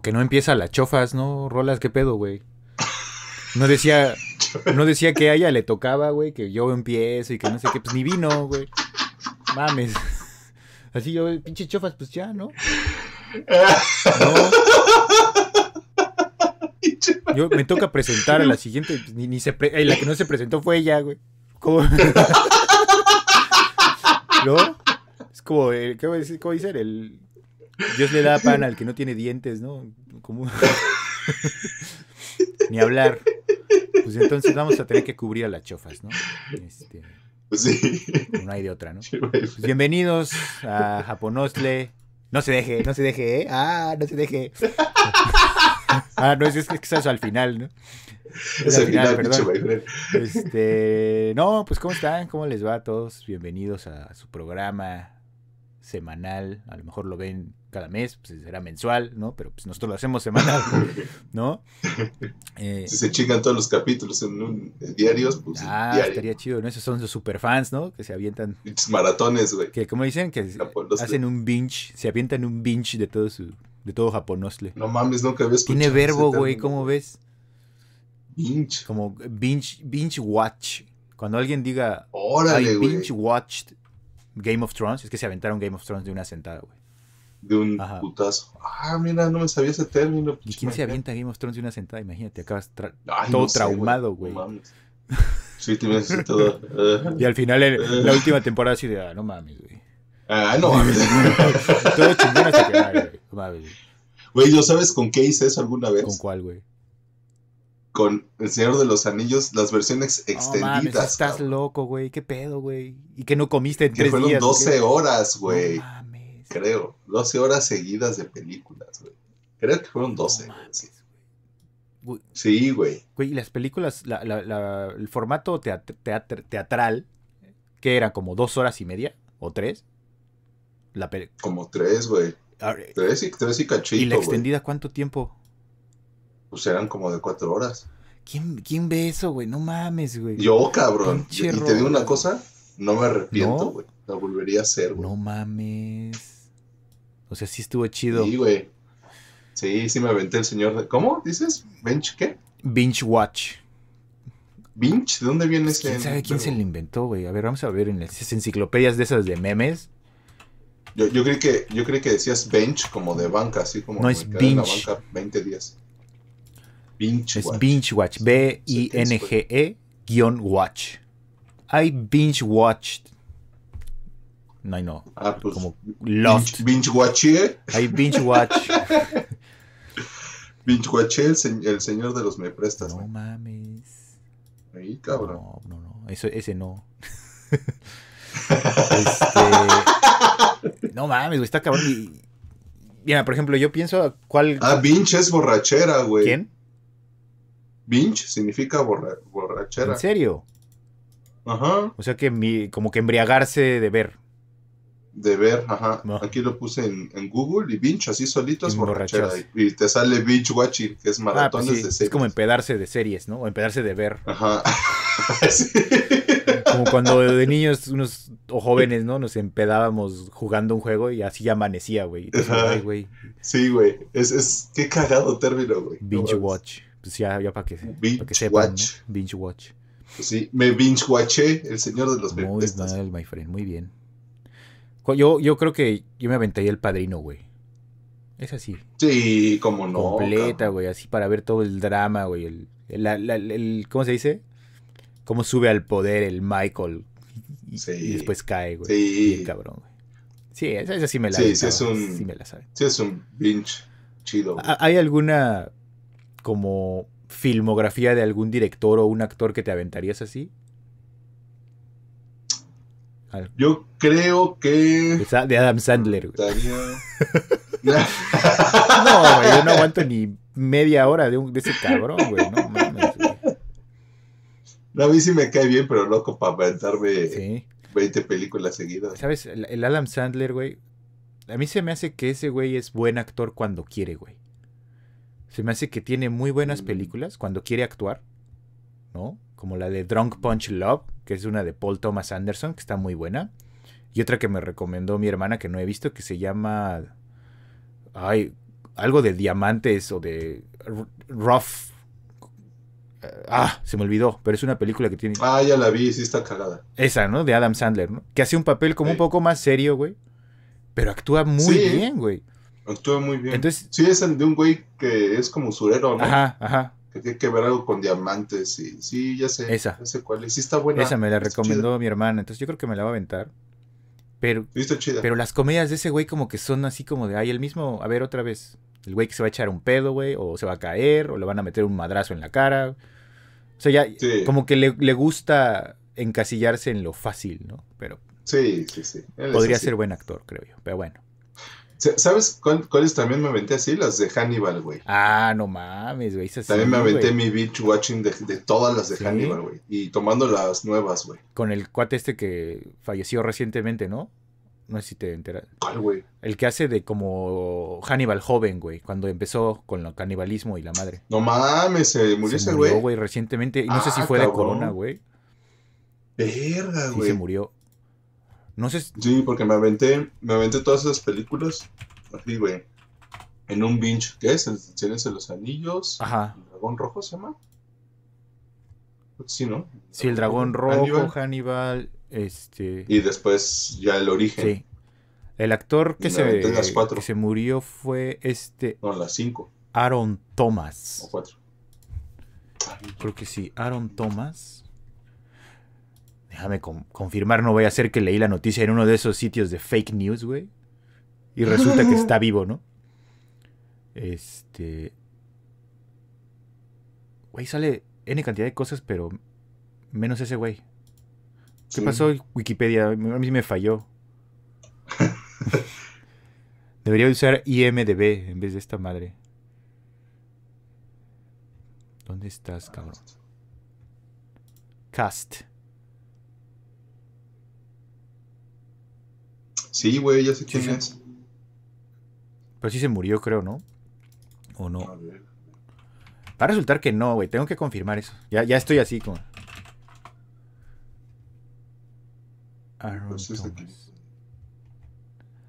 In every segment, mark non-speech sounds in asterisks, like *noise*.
que no empieza las chofas, ¿no? Rolas, ¿qué pedo, güey? No decía, no decía que a ella le tocaba, güey, que yo empiezo y que no sé qué, pues ni vino, güey. Mames. *laughs* Así yo, pinche chofas, pues ya, ¿no? No. Yo me toca presentar a la siguiente, pues, ni, se eh, la que no se presentó fue ella, güey. ¿Cómo? *laughs* ¿No? Es como, el, ¿cómo, dice? ¿Cómo dice? El Dios le da pan al que no tiene dientes, ¿no? *laughs* Ni hablar. Pues entonces vamos a tener que cubrir a las chofas, ¿no? Este, pues sí. Una y de otra, ¿no? Pues bienvenidos a Japonosle. No se deje, no se deje, ¿eh? Ah, no se deje. *laughs* Ah, no, es, es que al final, ¿no? Es, al final, perdón. Este, no, pues ¿cómo están? ¿Cómo les va a todos? Bienvenidos a su programa, semanal, a lo mejor lo ven cada mes, pues será mensual, ¿no? Pero pues nosotros lo hacemos semanal, *laughs* ¿no? Eh, si se chingan todos los capítulos en, un, diarios, pues Ah, estaría chido, ¿no? Esos son los superfans, ¿no? Que se avientan... maratones, güey. Que como dicen, que hacen un binge, se avientan un binge de todo su... De todo japonosle. No mames, nunca ves. Tiene verbo, güey, ¿cómo ves? Binge. Como binge, binge watch. Cuando alguien diga, Órale, güey. binge watched Game of Thrones. Es que se aventaron Game of Thrones de una sentada, güey. De un putazo. Ah, mira, no me sabía ese término. ¿Y pues, quién se avienta Game of Thrones de una sentada? Imagínate, acabas todo no traumado, güey. Sí, te ves todo. *laughs* y al final, en, eh. la última temporada, así de, ah, no mames, güey. Ah, no mames. *laughs* todo chingón hasta que, güey. No mames. Güey, ¿yo sabes con qué hice eso alguna vez? ¿Con cuál, güey? con El Señor de los Anillos, las versiones extendidas. No, mames, estás loco, güey. ¿Qué pedo, güey? Y que no comiste en que fueron 12 horas, güey. mames. Creo. 12 horas seguidas de películas, güey. Creo que fueron 12. sí. Güey. güey. y las películas, la, la, la, el formato teatral, que era como dos horas y media o tres. La como tres, güey. Tres y, tres y cachito. ¿Y la extendida cuánto tiempo? pues eran como de cuatro horas. ¿Quién, ve eso, güey? No mames, güey. Yo, cabrón. Y, te digo una cosa, no me arrepiento, güey. Lo volvería a hacer, güey. No mames. O sea, sí estuvo chido. Sí, güey. Sí, sí me aventé el señor de... ¿Cómo dices? ¿Bench qué? Binge Watch. ¿Binge? ¿De dónde viene ese? ¿Quién sabe quién se lo inventó, güey? A ver, vamos a ver en las enciclopedias de esas de memes. Yo, yo creí que yo creí que decías bench como de banca, así como no es bench. la banca 20 días es Binge Watch. B-I-N-G-E-Watch. Hay Binge Watch. No, no. Ah, pues, como Lost. Binge, watch Hay Binge Watch. *laughs* binge watch el, señor de los me prestas. No No mames. Ahí, cabrón. No, no, no. ese no. *laughs* este... no mames, güey. Está cabrón. Mira, por ejemplo, yo pienso cuál. Ah, Binge es borrachera, güey. ¿Quién? Binge significa borrachera. ¿En serio? Ajá. O sea que mi, como que embriagarse de ver. De ver, ajá. Aquí lo puse en, Google y binge así solito es borrachera. Y, te sale binge watching, que es ah, pues maratones Es como empedarse de series, ¿no? O empedarse de ver. Ajá. *laughs* Como cuando de niños unos o jóvenes, ¿no? Nos empedábamos jugando un juego y así ya amanecía, güey. Sí, güey. Es, es, qué cagado término, güey. Binge watch pues ya, ya para que, para que, sepan, Binge watch. Pues sí, me binge watché El Señor de los Muy my friend, muy bien. Yo, yo creo que yo me aventaría El Padrino, güey. Es así. Sí, como no. Completa, güey, así para ver todo el drama, güey. El, ¿Cómo se dice? Cómo sube al poder el Michael. Y, sí, y después cae, güey. Sí. cabrón, güey. Sí, esa, sí me la Sí, sí es un, sí me la sabe. Sí es un binge chido. Güey. ¿Hay alguna como filmografía de algún director o un actor que te aventarías así? Yo creo que. de Adam Sandler, güey. *laughs* no, güey, yo no aguanto ni media hora de, un, ese cabrón, güey. No a mí sí me cae bien, pero loco para aventarme 20 películas seguidas. ¿Sabes? el Adam Sandler, güey. A mí se me hace que ese güey es buen actor cuando quiere, güey. Se me hace que tiene muy buenas mm. películas cuando quiere actuar, ¿no? Como la de Drunk Punch Love, que es una de Paul Thomas Anderson, que está muy buena. Y otra que me recomendó mi hermana que no he visto, que se llama. Ay, algo de diamantes o de rough. Eh, ah, se me olvidó, pero es una película que tiene. Ah, ya la vi, sí está cagada. Esa, ¿no? De Adam Sandler, ¿no? Que hace un papel como un poco más serio, güey. Pero actúa muy bien, güey. Actúa muy bien. sí, es el de un güey que es como surero ¿no? Ajá, ajá. Que tiene que ver algo con diamantes. Y, sí, ya sé. Esa. sé cuál Sí, está buena. Esa me la recomendó mi hermana. Entonces yo creo que me la va a aventar. Pero, pero las comedias de ese güey como que son así como de, ay, el mismo, a ver otra vez, el güey que se va a echar un pedo, güey, o se va a caer, o le van a meter un madrazo en la cara. O sea, ya como que le, gusta encasillarse en lo fácil, ¿no? Pero sí, sí, sí. podría ser buen actor, creo yo. Pero bueno. ¿Sabes cuáles también me aventé así? Las de Hannibal, güey. Ah, no mames, güey. También me aventé mi bitch watching de, todas las de Hannibal, güey. Y tomando las nuevas, güey. Con el cuate este que falleció recientemente, ¿no? No sé si te enteras. ¿Cuál, güey? El que hace de como Hannibal joven, güey. Cuando empezó con el canibalismo y la madre. No mames, se murió ese güey. güey, recientemente. Y no sé si ah, fue de corona, güey. Verga, güey. Sí, se murió sé. Sí, porque me aventé, me aventé todas esas películas. Así, güey. En un binge. ¿Qué es? El de los Anillos. ¿El dragón rojo se llama? Sí, ¿no? Sí, el dragón rojo, Hannibal. este... Y después ya el origen. Sí. El actor que, se, que se murió fue este. No, las cinco. Aaron Thomas. O cuatro. Creo que sí, Aaron Thomas déjame confirmar, no voy a hacer que leí la noticia en uno de esos sitios de fake news, güey. Y resulta que está *laughs* vivo, ¿no? Este. Güey, sale N cantidad de cosas, pero menos ese güey. ¿Qué pasó Wikipedia? A mí me falló. *laughs* Debería usar IMDB en vez de esta madre. ¿Dónde estás, cabrón? Cast. Sí, güey, ya sé quién Pero sí se murió, creo, ¿no? ¿O no? Va a resultar que no, güey. Tengo que confirmar eso. Ya, estoy así como...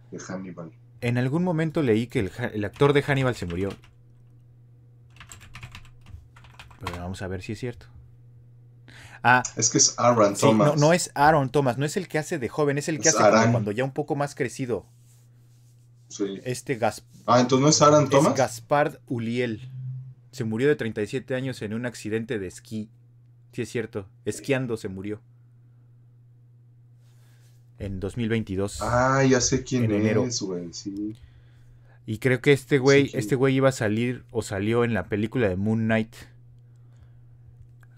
Pues en algún momento leí que el, actor de Hannibal se murió. vamos a ver si es cierto. Ah, es que es Aaron Thomas. No, es Aaron Thomas, no es el que hace de joven, es el que hace cuando ya un poco más crecido. Este Gaspar... Ah, entonces no es Aaron Thomas. Es Gaspard Uliel. Se murió de 37 años en un accidente de esquí. Sí, es cierto. Esquiando se murió. En 2022. Ah, ya sé quién güey. Y creo que este güey, este güey iba a salir o salió en la película de Moon Knight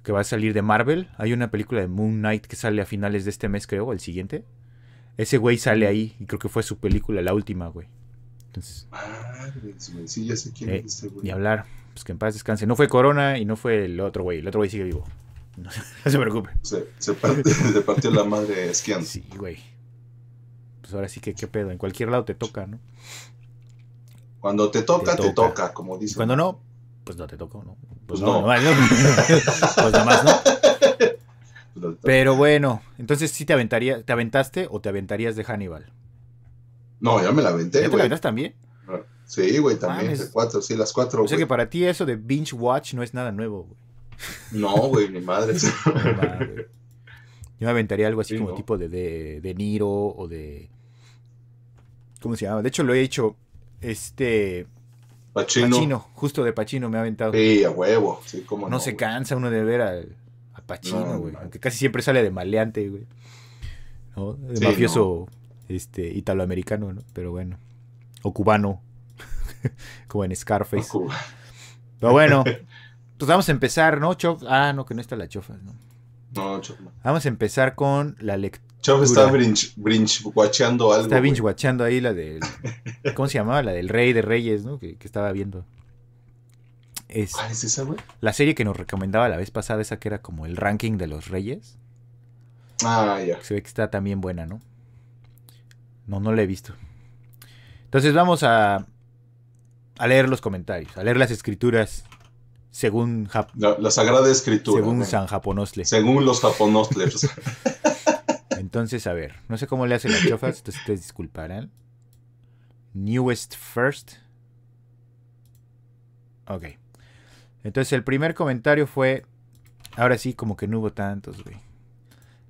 que va a salir de Marvel. Hay una película de Moon Knight que sale a finales de este mes, creo, o el siguiente. Ese güey sale ahí y creo que fue su película, la última, güey. Entonces. Sí, ya sé quién eh, es este güey. Y hablar, pues que en paz descanse. No fue Corona y no fue el otro güey. El otro güey sigue vivo. *laughs* No, se preocupe. *laughs* Se, partió la madre esquiando. Sí, güey. Pues ahora sí que qué pedo. En cualquier lado te toca, ¿no? Cuando te toca, te, toca. como dice Cuando no, pues no te toco, ¿no? Pues, pues, no. no. no. *laughs* pues nada más, ¿no? *laughs* Pero bueno, entonces sí te aventaría, ¿te aventaste o te aventarías de Hannibal? No, ya me la aventé, ¿Ya te la aventaste también? Ah, sí, güey, también, cuatro, sí, las cuatro, O sea que para ti eso de binge watch no es nada nuevo, güey. No, güey, ni madre. *laughs* Yo me aventaría algo así como tipo de, de, de, Niro o de... ¿Cómo se llama? De hecho, lo he hecho, este... Pachino. Pachino, justo de Pachino me ha aventado. Sí, a huevo. Sí, no, se cansa uno de ver a Pachino, güey. Aunque casi siempre sale de maleante, güey. De mafioso este, italoamericano, ¿no? Pero bueno. O cubano. *laughs* Como en Scarface. Pero bueno. *laughs* pues vamos a empezar, ¿no, Choc? Ah, no, que no está la chofa, ¿no? No, Vamos a empezar con la lectura Chavo está brinch-guacheando algo. Está binge guacheando ahí la de *laughs* ¿Cómo se llamaba? La del Rey de Reyes, ¿no? Que, estaba viendo. Es, ¿Cuál es esa, güey? La serie que nos recomendaba la vez pasada, esa que era como el ranking de los reyes. Ah, ya. Se ve que está también buena, ¿no? No, no la he visto. Entonces vamos a, a leer los comentarios, a leer las escrituras según la, Sagrada Escritura. Según San Japonosle. Según los Japonostlers. *laughs* Entonces, a ver, no sé cómo le hacen las chofas, entonces ustedes disculparán. Newest first. Ok. Entonces el primer comentario fue. Ahora sí, como que no hubo tantos, güey.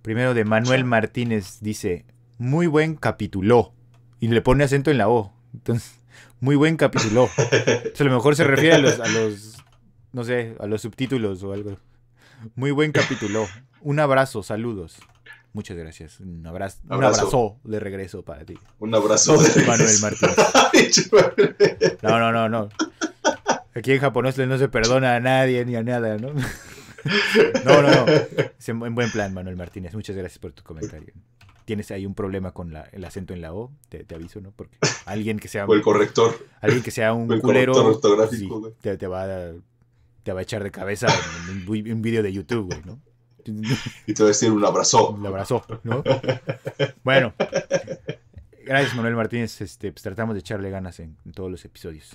Primero de Manuel Martínez dice. Muy buen capituló. Y le pone acento en la O. Entonces, muy buen capituló. *laughs* a lo mejor se refiere a los, a los. No sé, a los subtítulos o algo. Muy buen capituló. Un abrazo, saludos. Muchas gracias. Un abrazo, Un abrazo de regreso para ti. Un abrazo de Manuel Martínez. *laughs* no, no, no, no. Aquí en japonés no se perdona a nadie ni a nada, ¿no? *laughs* no, no, no. en buen plan, Manuel Martínez. Muchas gracias por tu comentario. Tienes ahí un problema con el acento en la O, te, aviso, ¿no? Porque alguien que sea. *laughs* O el corrector. Alguien que sea un culero. Ortográfico, te, va a, te va a echar de cabeza un, un video de YouTube, güey, ¿no? *laughs* y te a decir un abrazo. Un abrazo, ¿no? Bueno, gracias Manuel Martínez. Este, pues, tratamos de echarle ganas en, todos los episodios.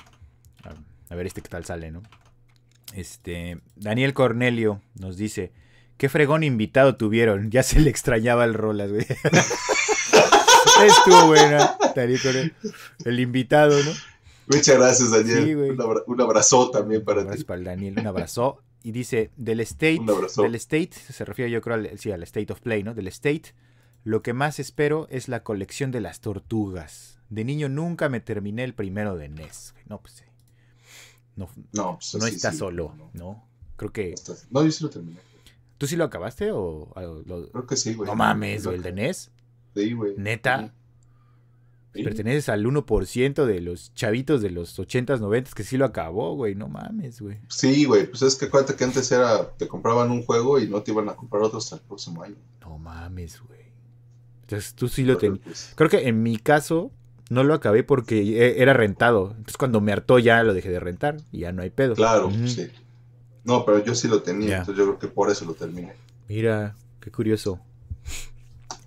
A, ver este qué tal sale, ¿no? Este, Daniel Cornelio nos dice, qué fregón invitado tuvieron. Ya se le extrañaba el Rolas, güey. *laughs* Estuvo buena, güey. El invitado, ¿no? Muchas gracias, Daniel. Sí, un, un, abrazo también para ti. para Daniel. Un abrazo y dice, del state, del state, se refiere yo creo al, al state of play, ¿no? Del state, lo que más espero es la colección de las tortugas. De niño nunca me terminé el primero de NES. No, pues sí. Eh, no, no, pues, está solo, no. Creo que... No, yo sí lo terminé. ¿Tú sí lo acabaste o...? Creo que sí, güey. No mames, güey, el de NES. Sí, güey. ¿Neta? Perteneces al 1% de los chavitos de los 80s, 90s que sí lo acabó, güey. No mames, güey. Sí, güey. Pues es que cuenta que antes era. Te compraban un juego y no te iban a comprar otro hasta el próximo año. No mames, güey. Entonces tú sí lo tenías. Pues, creo que en mi caso no lo acabé porque e, era rentado. Entonces cuando me hartó ya lo dejé de rentar y ya no hay pedo. Claro, sí. No, pero yo sí lo tenía. Entonces yo creo que por eso lo terminé. Mira, qué curioso.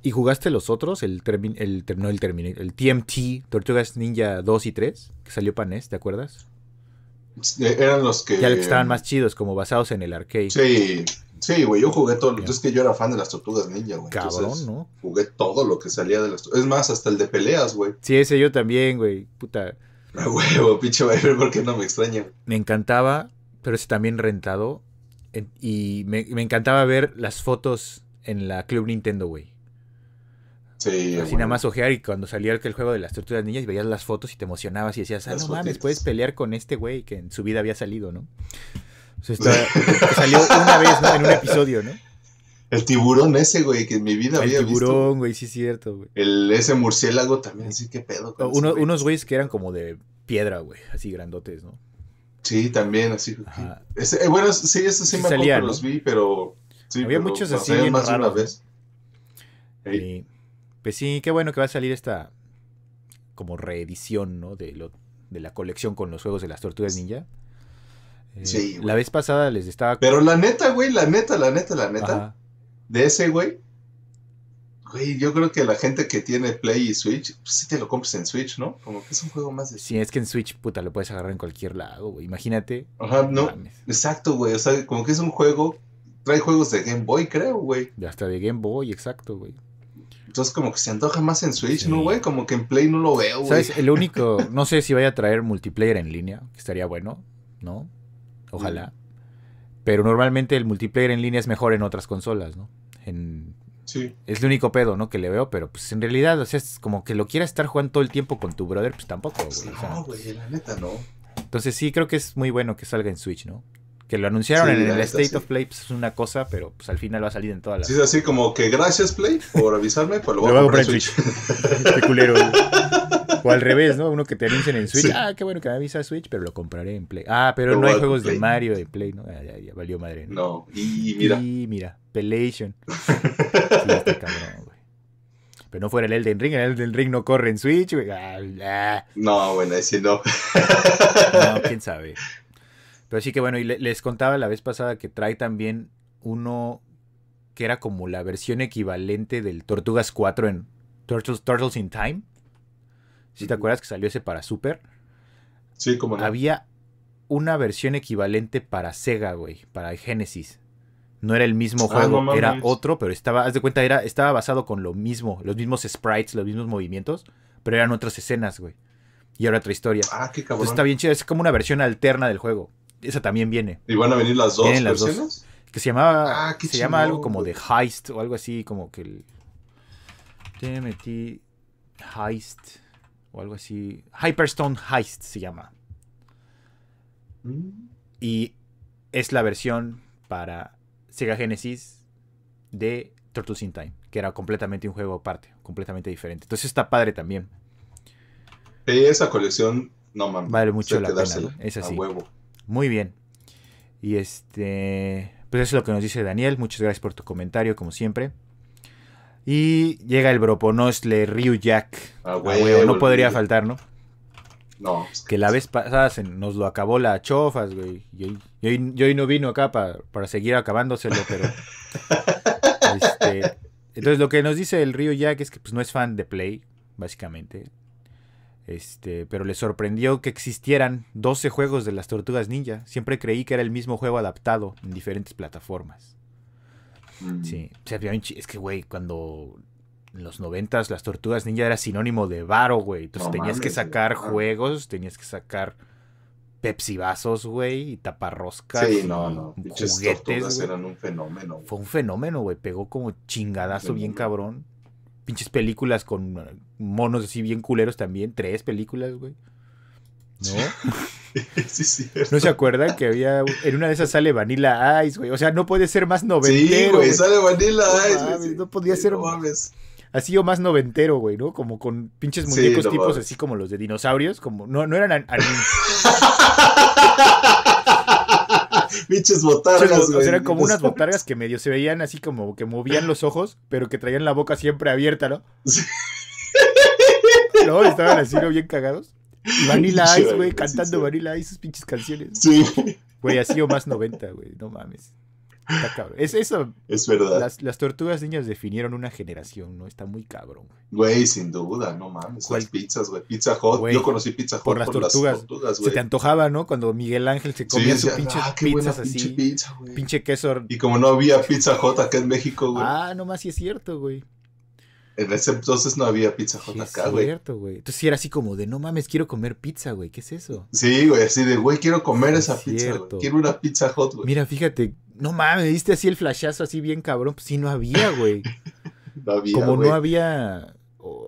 ¿Y jugaste los otros? El, el, el, TMT, Tortugas Ninja 2 y 3, que salió para e ¿te acuerdas? Eran los que. Ya los que estaban más chidos, como basados en el arcade. Sí, sí, güey. Yo jugué todo. entonces Es que yo era fan de las tortugas ninja, güey. Cabrón, ¿no? Jugué todo lo que salía de las Es más, hasta el de peleas, güey. Sí, ese yo también, güey. Puta. huevo, *laughs* pinche Viper, ¿por qué no me extraña? Me encantaba, pero ese también rentado. Y me, me encantaba ver las fotos en la Club Nintendo, güey. Sí, Así nada más ojear y cuando salía el juego de las tortugas niñas y veías las fotos y te emocionabas y decías, ah, no mames, puedes pelear con este güey que en su vida había salido, ¿no? O sea, *laughs* salió una vez, ¿no? En un episodio, ¿no? El tiburón ese, güey, que en mi vida había tiburón, visto. El tiburón, güey, sí es cierto, güey. El, ese murciélago también, sí, qué pedo. Unos güeyes que eran como de piedra, güey, así grandotes, ¿no? Sí, también, así. Eh, bueno, sí, esos sí, me acuerdo los vi, pero... Sí, había muchos así más Una vez. Y... Pues sí, qué bueno que va a salir esta como reedición, ¿no? De, de la colección con los juegos de las tortugas ninja. Eh, sí. La vez pasada les estaba... Pero la neta, güey, la neta, la neta, la neta. De ese, güey. Güey, yo creo que la gente que tiene Play y Switch, pues sí te lo compres en Switch, ¿no? Como que es un juego más de... Sí, es que en Switch, puta, lo puedes agarrar en cualquier lado, güey. Imagínate. Ajá, no. Exacto, güey. O sea, como que es un juego... Trae juegos de Game Boy, creo, güey. Hasta de Game Boy, exacto, güey. Entonces, como que se antoja más en Switch, ¿no, güey? Como que en Play no lo veo, güey. ¿Sabes? El único. No sé si vaya a traer multiplayer en línea, que estaría bueno, ¿no? Ojalá. Mm. Pero normalmente el multiplayer en línea es mejor en otras consolas, ¿no? Sí. Es el único pedo, ¿no? Que le veo, pero pues en realidad, o sea, es como que lo quiera estar jugando todo el tiempo con tu brother, pues tampoco, güey. Pues no, güey, la neta no. Entonces sí, creo que es muy bueno que salga en Switch, ¿no? Que lo anunciaron en el State of Play, pues es una cosa, pero pues al final va a salir en todas las. es así como que gracias Play por avisarme, pues lo voy, a comprar en Switch. *laughs* Este culero. O al revés, ¿no? Uno que te anuncien en Switch. Ah, qué bueno que me avisa Switch, pero lo compraré en Play. Ah, pero no hay juegos de Mario, de Play, ¿no? Ah, ya, valió madre. No, Y, mira. Y mira, Pelation. *laughs* cabrón, güey. Pero no fuera el Elden Ring, el Elden Ring no corre en Switch, güey. Ah, ah. No, bueno, ese no. no, quién sabe. Pero sí que bueno, y les contaba la vez pasada que trae también uno que era como la versión equivalente del Tortugas 4 en Turtles, in Time. Si te acuerdas que salió ese para Super. Sí, como Había una versión equivalente para Sega, güey, para Genesis. No era el mismo ah, juego, era otro, pero estaba, haz de cuenta, era, estaba basado con lo mismo, los mismos sprites, los mismos movimientos, pero eran otras escenas, güey. Y ahora otra historia. Ah, qué cabrón. está bien chido, es como una versión alterna del juego esa también viene. ¿Y van a venir las dos que se llamaba. Ah, se llama algo como de Heist o algo así, como que el. TMT Heist o algo así. Hyperstone Heist se llama. Mm. Y es la versión para Sega Genesis de tortoise in Time, que era completamente un juego aparte, completamente diferente. Entonces está padre también. Esa colección, no mames. Vale mucho la pena. Es así. huevo. Muy bien. Y este, pues eso es lo que nos dice Daniel. Muchas gracias por tu comentario, como siempre. Y llega el Broponosle Ryu Jack. Ah, no podría faltar, ¿no? No. que, la vez pasada nos lo acabó la chofas, güey. Yo, hoy no vino acá para seguir acabándoselo, pero. *laughs* Este, entonces lo que nos dice el Ryu Jack es que pues, no es fan de Play, básicamente. Este, pero le sorprendió que existieran 12 juegos de las Tortugas Ninja. Siempre creí que era el mismo juego adaptado en diferentes plataformas. Mm. Sí, es que, güey, cuando en los noventas las Tortugas Ninja era sinónimo de varo, güey. Entonces tenías que sacar ah. juegos, tenías que sacar Pepsi vasos, güey, y taparroscas. Sí, no, no. Juguetes, eran un fenómeno. Fue un fenómeno, güey. Pegó como chingadazo bien cabrón pinches películas con uh, monos así bien culeros también. Tres películas, güey. ¿No? Sí, *laughs* sí, ¿No se acuerdan que había. En una de esas sale Vanilla Ice, güey? O sea, no puede ser más noventero. Sí, güey, sale Vanilla Ice, no, no podía ser. Así o más noventero, güey, ¿no? Como con pinches muñecos tipos así como los de dinosaurios. Como, no, no eran. *laughs* *laughs* Pinches botargas, güey. eran como unas botargas que medio se veían así como que movían los ojos, pero que traían la boca siempre abierta, ¿no? No, *laughs* estaban así, ¿no? Bien cagados. Vanilla Ice, güey, cantando Vanilla Ice sus pinches canciones. Sí. Güey, así o más 90, güey, no mames. Está cabrón. Es eso. Es verdad. Las, tortugas niñas definieron una generación, ¿no? Está muy cabrón. Güey, sin duda, no mames. Las pizzas, güey. Pizza Hot. Yo conocí Pizza Hot por las tortugas. güey. se te antojaba, ¿no? Cuando Miguel Ángel se comía ah, así. Pinche, pizza, pinche queso. Y como no había Pizza Hot acá en México, güey. Ah, nomás sí es cierto, güey. En ese entonces no había Pizza Hot acá, güey. cierto, güey. Entonces era así como de, no mames, quiero comer pizza, güey. ¿Qué es eso? Sí, güey, así de, güey, quiero comer esa pizza, güey. Quiero una Pizza Hot, güey. Mira, fíjate, no mames, diste así el flashazo así bien cabrón, pues sí, no había, güey. *laughs* no había, Como no había,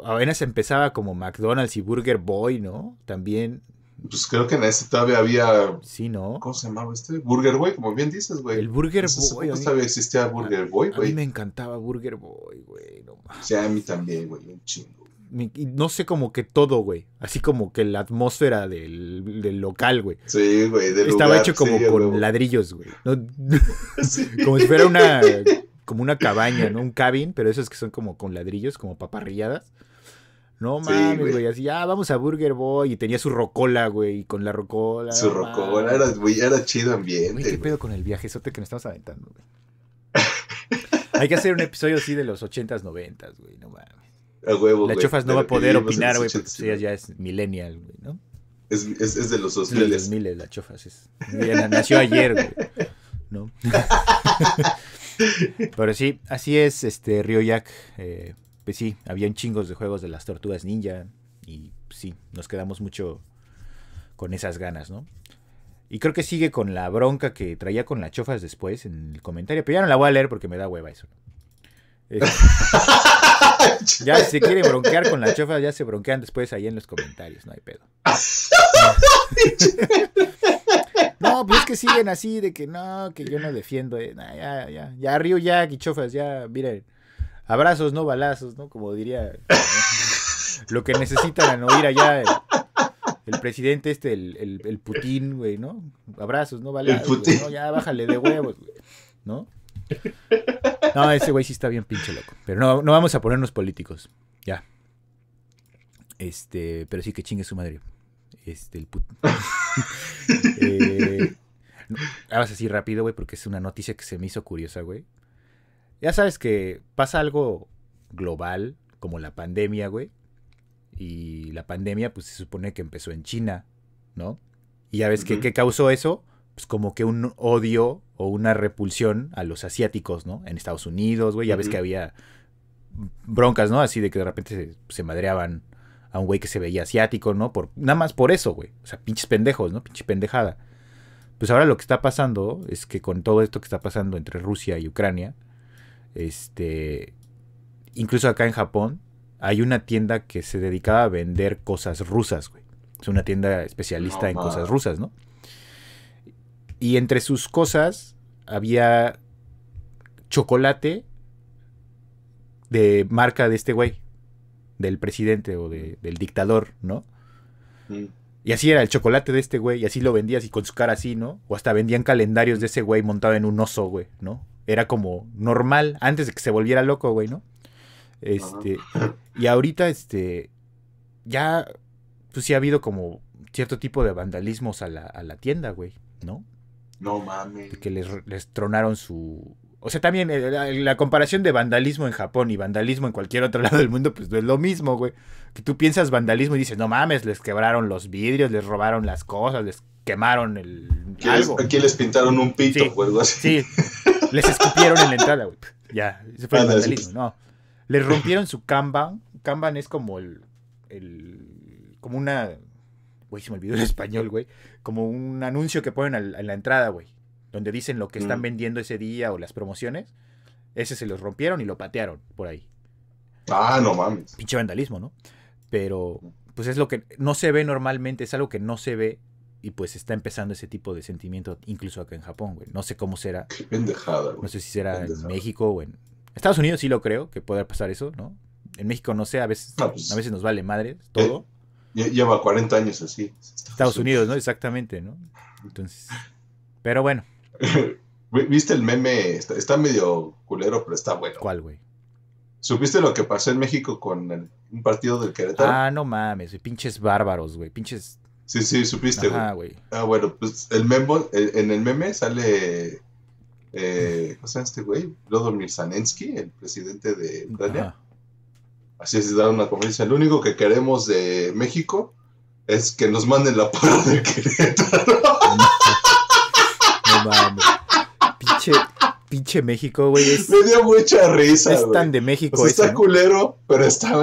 apenas empezaba como McDonald's y Burger Boy, ¿no? También. Pues creo que en ese todavía había. Sí, ¿no? ¿Cómo se llamaba este? Burger Boy, como bien dices, güey. El Burger Boy. Boy. Mí... todavía existía Burger Boy, güey. A mí me encantaba Burger Boy, güey. No mames. sea, a mí también, güey, un chingo no sé, como que todo, güey. Así como que la atmósfera del, del local, güey. Sí, güey, Estaba hecho como con ladrillos, güey. *laughs* *laughs* como si fuera una, *laughs* como una cabaña, ¿no? Un cabin, pero esos que son como con ladrillos, como paparrilladas. No mames, güey. así, ya ah, vamos a Burger Boy. Y tenía su rocola, güey. Y con la rocola. Su rocola, era, era chido ambiente. qué pedo con el viajezote que nos estamos aventando, güey. Hay que hacer un episodio así de los 80s, 90s, güey. No mames. La chofas no va a poder opinar, güey, porque pues, ella ya es millennial, güey, ¿no? Es, es, es, de los Es De los la chofas. nació ayer, güey. *laughs* Pero sí, así es, este, Ryoyak. Eh, pues sí, habían chingos de juegos de las tortugas ninja. Y pues, sí, nos quedamos mucho con esas ganas, ¿no? Y creo que sigue con la bronca que traía con las chofas después en el comentario. Pero ya no la voy a leer porque me da hueva eso. Eh, *laughs* ya si se quieren bronquear con la chofa, ya se bronquean después ahí en los comentarios, no hay pedo. no, pues es que siguen así de que no, que yo no defiendo. Eh, ya, ya, ya, ya, Río ya, chofas ya, miren. Abrazos, no balazos, ¿no? Como diría lo que necesitan oír allá el, presidente este, el, el, Putin, güey, ¿no? Abrazos, no balazos. Ya bájale de huevos, güey, ¿no? *laughs* No, ese güey sí está bien pinche loco. Pero no, vamos a ponernos políticos. Ya. Este, pero sí que chingue su madre. Este, el puto. *laughs* Eh, así rápido, güey, porque es una noticia que se me hizo curiosa, güey. Ya sabes que pasa algo global, como la pandemia, güey. Y la pandemia, pues se supone que empezó en China, ¿no? Y ya ves que, ¿qué causó eso? pues, como que un odio o una repulsión a los asiáticos, ¿no? En Estados Unidos, güey, ya ves que había broncas, ¿no? Así de que de repente se, madreaban a un güey que se veía asiático, ¿no? Por, nada más por eso, güey. O sea, pinches pendejos, ¿no? Pinche pendejada. Pues ahora lo que está pasando es que con todo esto que está pasando entre Rusia y Ucrania, este, incluso acá en Japón, hay una tienda que se dedicaba a vender cosas rusas, güey. Es una tienda especialista en cosas rusas, ¿no? Y entre sus cosas había chocolate de marca de este güey, del presidente o del dictador, ¿no? Mm. Y así era el chocolate de este güey, y así lo vendías y con su cara así, ¿no? O hasta vendían calendarios de ese güey montado en un oso, güey, ¿no? Era como normal antes de que se volviera loco, güey, ¿no? Este, y ahorita, este, ya, pues sí ha habido como cierto tipo de vandalismos a la tienda, güey, ¿no? No mames. Que les, tronaron su, o sea, también eh, la, comparación de vandalismo en Japón y vandalismo en cualquier otro *laughs* lado del mundo, pues no es lo mismo, güey. Que tú piensas vandalismo y dices, no mames, les quebraron los vidrios, les robaron las cosas, les quemaron el. Aquí, algo. Les, pintaron un pito, o algo así. Sí, les escupieron en la entrada, güey. Ya, ese fue el ah, vandalismo, no. Les rompieron su Kanban. Kanban es como el. el como una Güey, se me olvidó el español, güey. Como un anuncio que ponen en la entrada, güey. Donde dicen lo que están mm. vendiendo ese día o las promociones. Ese se los rompieron y lo patearon por ahí. Ah, no mames. Pinche vandalismo, ¿no? Pero, pues es lo que no se ve normalmente, es algo que no se ve y pues está empezando ese tipo de sentimiento incluso acá en Japón, güey. No sé cómo será. Qué pendejada, güey. No sé si será en México o en Estados Unidos sí lo creo que pueda pasar eso, ¿no? En México no sé, a veces ah, pues. a veces nos vale madre eh, todo. Lleva 40 años así. Estados, Unidos, ¿no? Exactamente, ¿no? Entonces, pero bueno. *laughs* ¿Viste el meme? Está, medio culero, pero está bueno. ¿Cuál, güey? ¿Supiste lo que pasó en México con un partido del Querétaro? Ah, no mames, pinches bárbaros, güey, pinches... Sí, sí, supiste, Ah, güey. Ah, bueno, pues el memo, en el meme sale... Eh, ¿Cómo se llama este güey? Lodomir Zanensky, el presidente de Ucrania. Así es, dar una conferencia. Lo único que queremos de México es que nos manden la porra de Querétaro. No mames. Pinche, México, güey. Me dio mucha risa, Es tan de México. O está culero, pero está,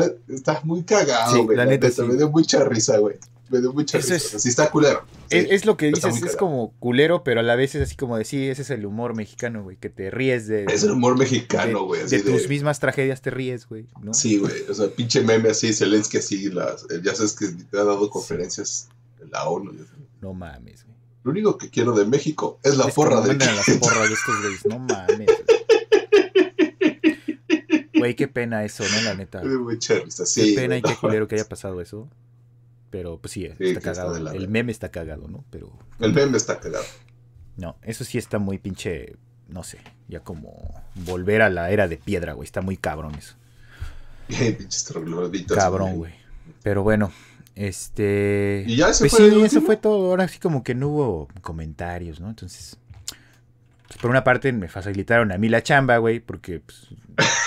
muy cagado, güey. Me dio mucha risa, güey me dio mucha risa. Es, está culero. E-, es, lo que dices, es como culero, pero a la vez es así como decir sí, ese es el humor mexicano, güey, que te ríes de. Es el humor mexicano, güey. De, tus mismas tragedias te ríes, güey, Sí, güey. O sea, pinche meme así, Zelensky así, eh, ya sabes que te ha dado conferencias en la ONU. No mames, güey. Lo único que quiero de México es la forra porra de. la de estos güeyes, no mames. *laughs* Güey, qué pena eso, ¿no? La neta. muy risa, sí, qué pena y qué culero que haya pasado eso. Pero pues sí, está cagado. el meme está cagado, ¿no? Pero. El meme está cagado. No, eso sí está muy pinche. No sé, ya como volver a la era de piedra, güey. Está muy cabrón eso. *laughs* Cabrón, güey. Pero bueno, este. Y ya eso pues fue fue. Sí, eso fue todo. Ahora sí, como que no hubo comentarios, ¿no? Entonces. Pues, por una parte me facilitaron a mí la chamba, güey, porque pues,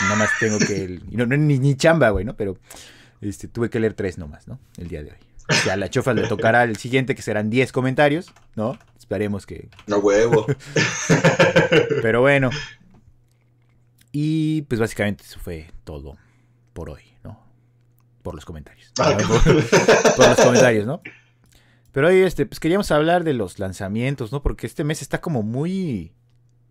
nada más tengo que. *laughs* No, no, ni, chamba, güey, ¿no? Pero este, tuve que leer tres nomás, ¿no? El día de hoy sea, a la chofa le tocará el siguiente, que serán 10 comentarios, ¿no? Esperemos que. No huevo. *laughs* Pero bueno. Y pues básicamente eso fue todo por hoy, ¿no? Por los comentarios. Ah, por los comentarios, ¿no? Pero hoy este, pues queríamos hablar de los lanzamientos, ¿no? Porque este mes está como muy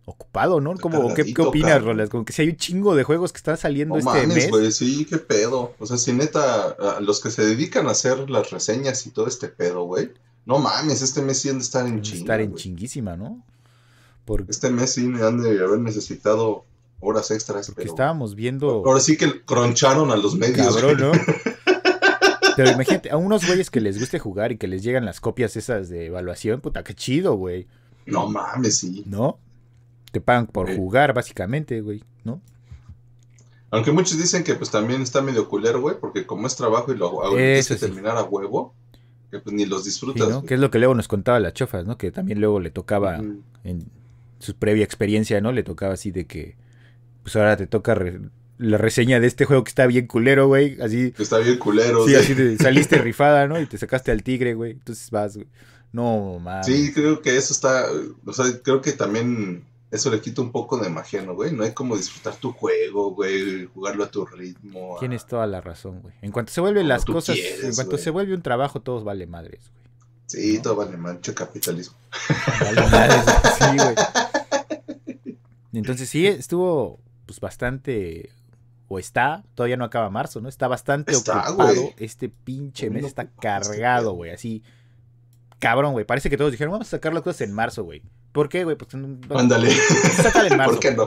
ocupado, ¿no? Como, ¿qué, opinas, Rolas? Como que si hay un chingo de juegos que están saliendo este este manes, mames, güey, sí, qué pedo. O sea, si neta, los que se dedican a hacer las reseñas y todo este pedo, güey. No mames, este mes sí han de estar en chingísima. Estar en chinguísima, ¿no? Porque... Este mes sí me han de haber necesitado horas extras. Porque estábamos viendo. Ahora sí que croncharon a los medios. Cabrón, ¿no? *laughs* pero imagínate, a unos güeyes que les guste jugar y que les llegan las copias esas de evaluación, puta, qué chido, güey. No mames, sí. ¿No? Te pagan por jugar, básicamente, güey, ¿no? Aunque muchos dicen que pues también está medio culero, güey, porque como es trabajo y lo hago, tienes terminar a huevo, que pues ni los disfrutas. Que es lo que luego nos contaba la chofas, ¿no? Que también luego le tocaba, en su previa experiencia, ¿no? Le tocaba así de que, pues ahora te toca la reseña de este juego que está bien culero, güey. Así. Que Está bien culero, Sí, ¿sí? así saliste *laughs* rifada, ¿no? Y te sacaste al tigre, güey. Entonces vas, güey. No, mames. Sí, creo que eso está. O sea, creo que también eso le quita un poco de magia, ¿no, güey? No hay como disfrutar tu juego, güey, jugarlo a tu ritmo. Tienes toda la razón, güey. En cuanto se vuelven las cosas, en cuanto se vuelve un trabajo, todos vale madres, güey. Sí, todo vale mancho capitalismo. Vale madres, sí, güey. Entonces sí, estuvo pues bastante o está, todavía no acaba marzo, ¿no? Está bastante este ocupado este pinche mes, está cargado, güey, así cabrón, güey. Parece que todos dijeron, vamos a sacar las cosas en marzo, güey. ¿Por qué, güey? Pues, Ándale. en *laughs* marzo. ¿Por qué no?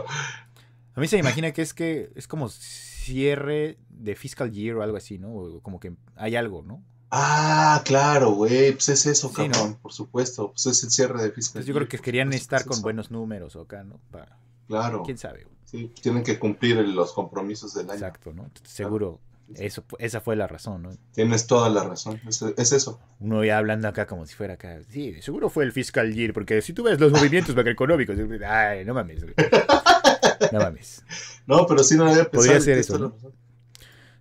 A mí se me imagina que es que es como cierre de fiscal year o algo así, ¿no? como que hay algo, ¿no? Ah, claro, güey, pues es eso, cabrón, por supuesto, pues es el cierre de fiscal. Pues yo creo que querían estar con buenos números acá, ¿no? Claro. ¿Quién sabe? Sí, tienen que cumplir los compromisos del año. Exacto, ¿no? Seguro, eso, esa fue la razón, ¿no? Tienes toda la razón, es, eso. Uno ya hablando acá como si fuera acá. Sí, seguro fue el fiscal Gir, porque si tú ves los movimientos *laughs* macroeconómicos, no mames. *laughs* No mames. No, pero sí no había pensado. Podría ser eso.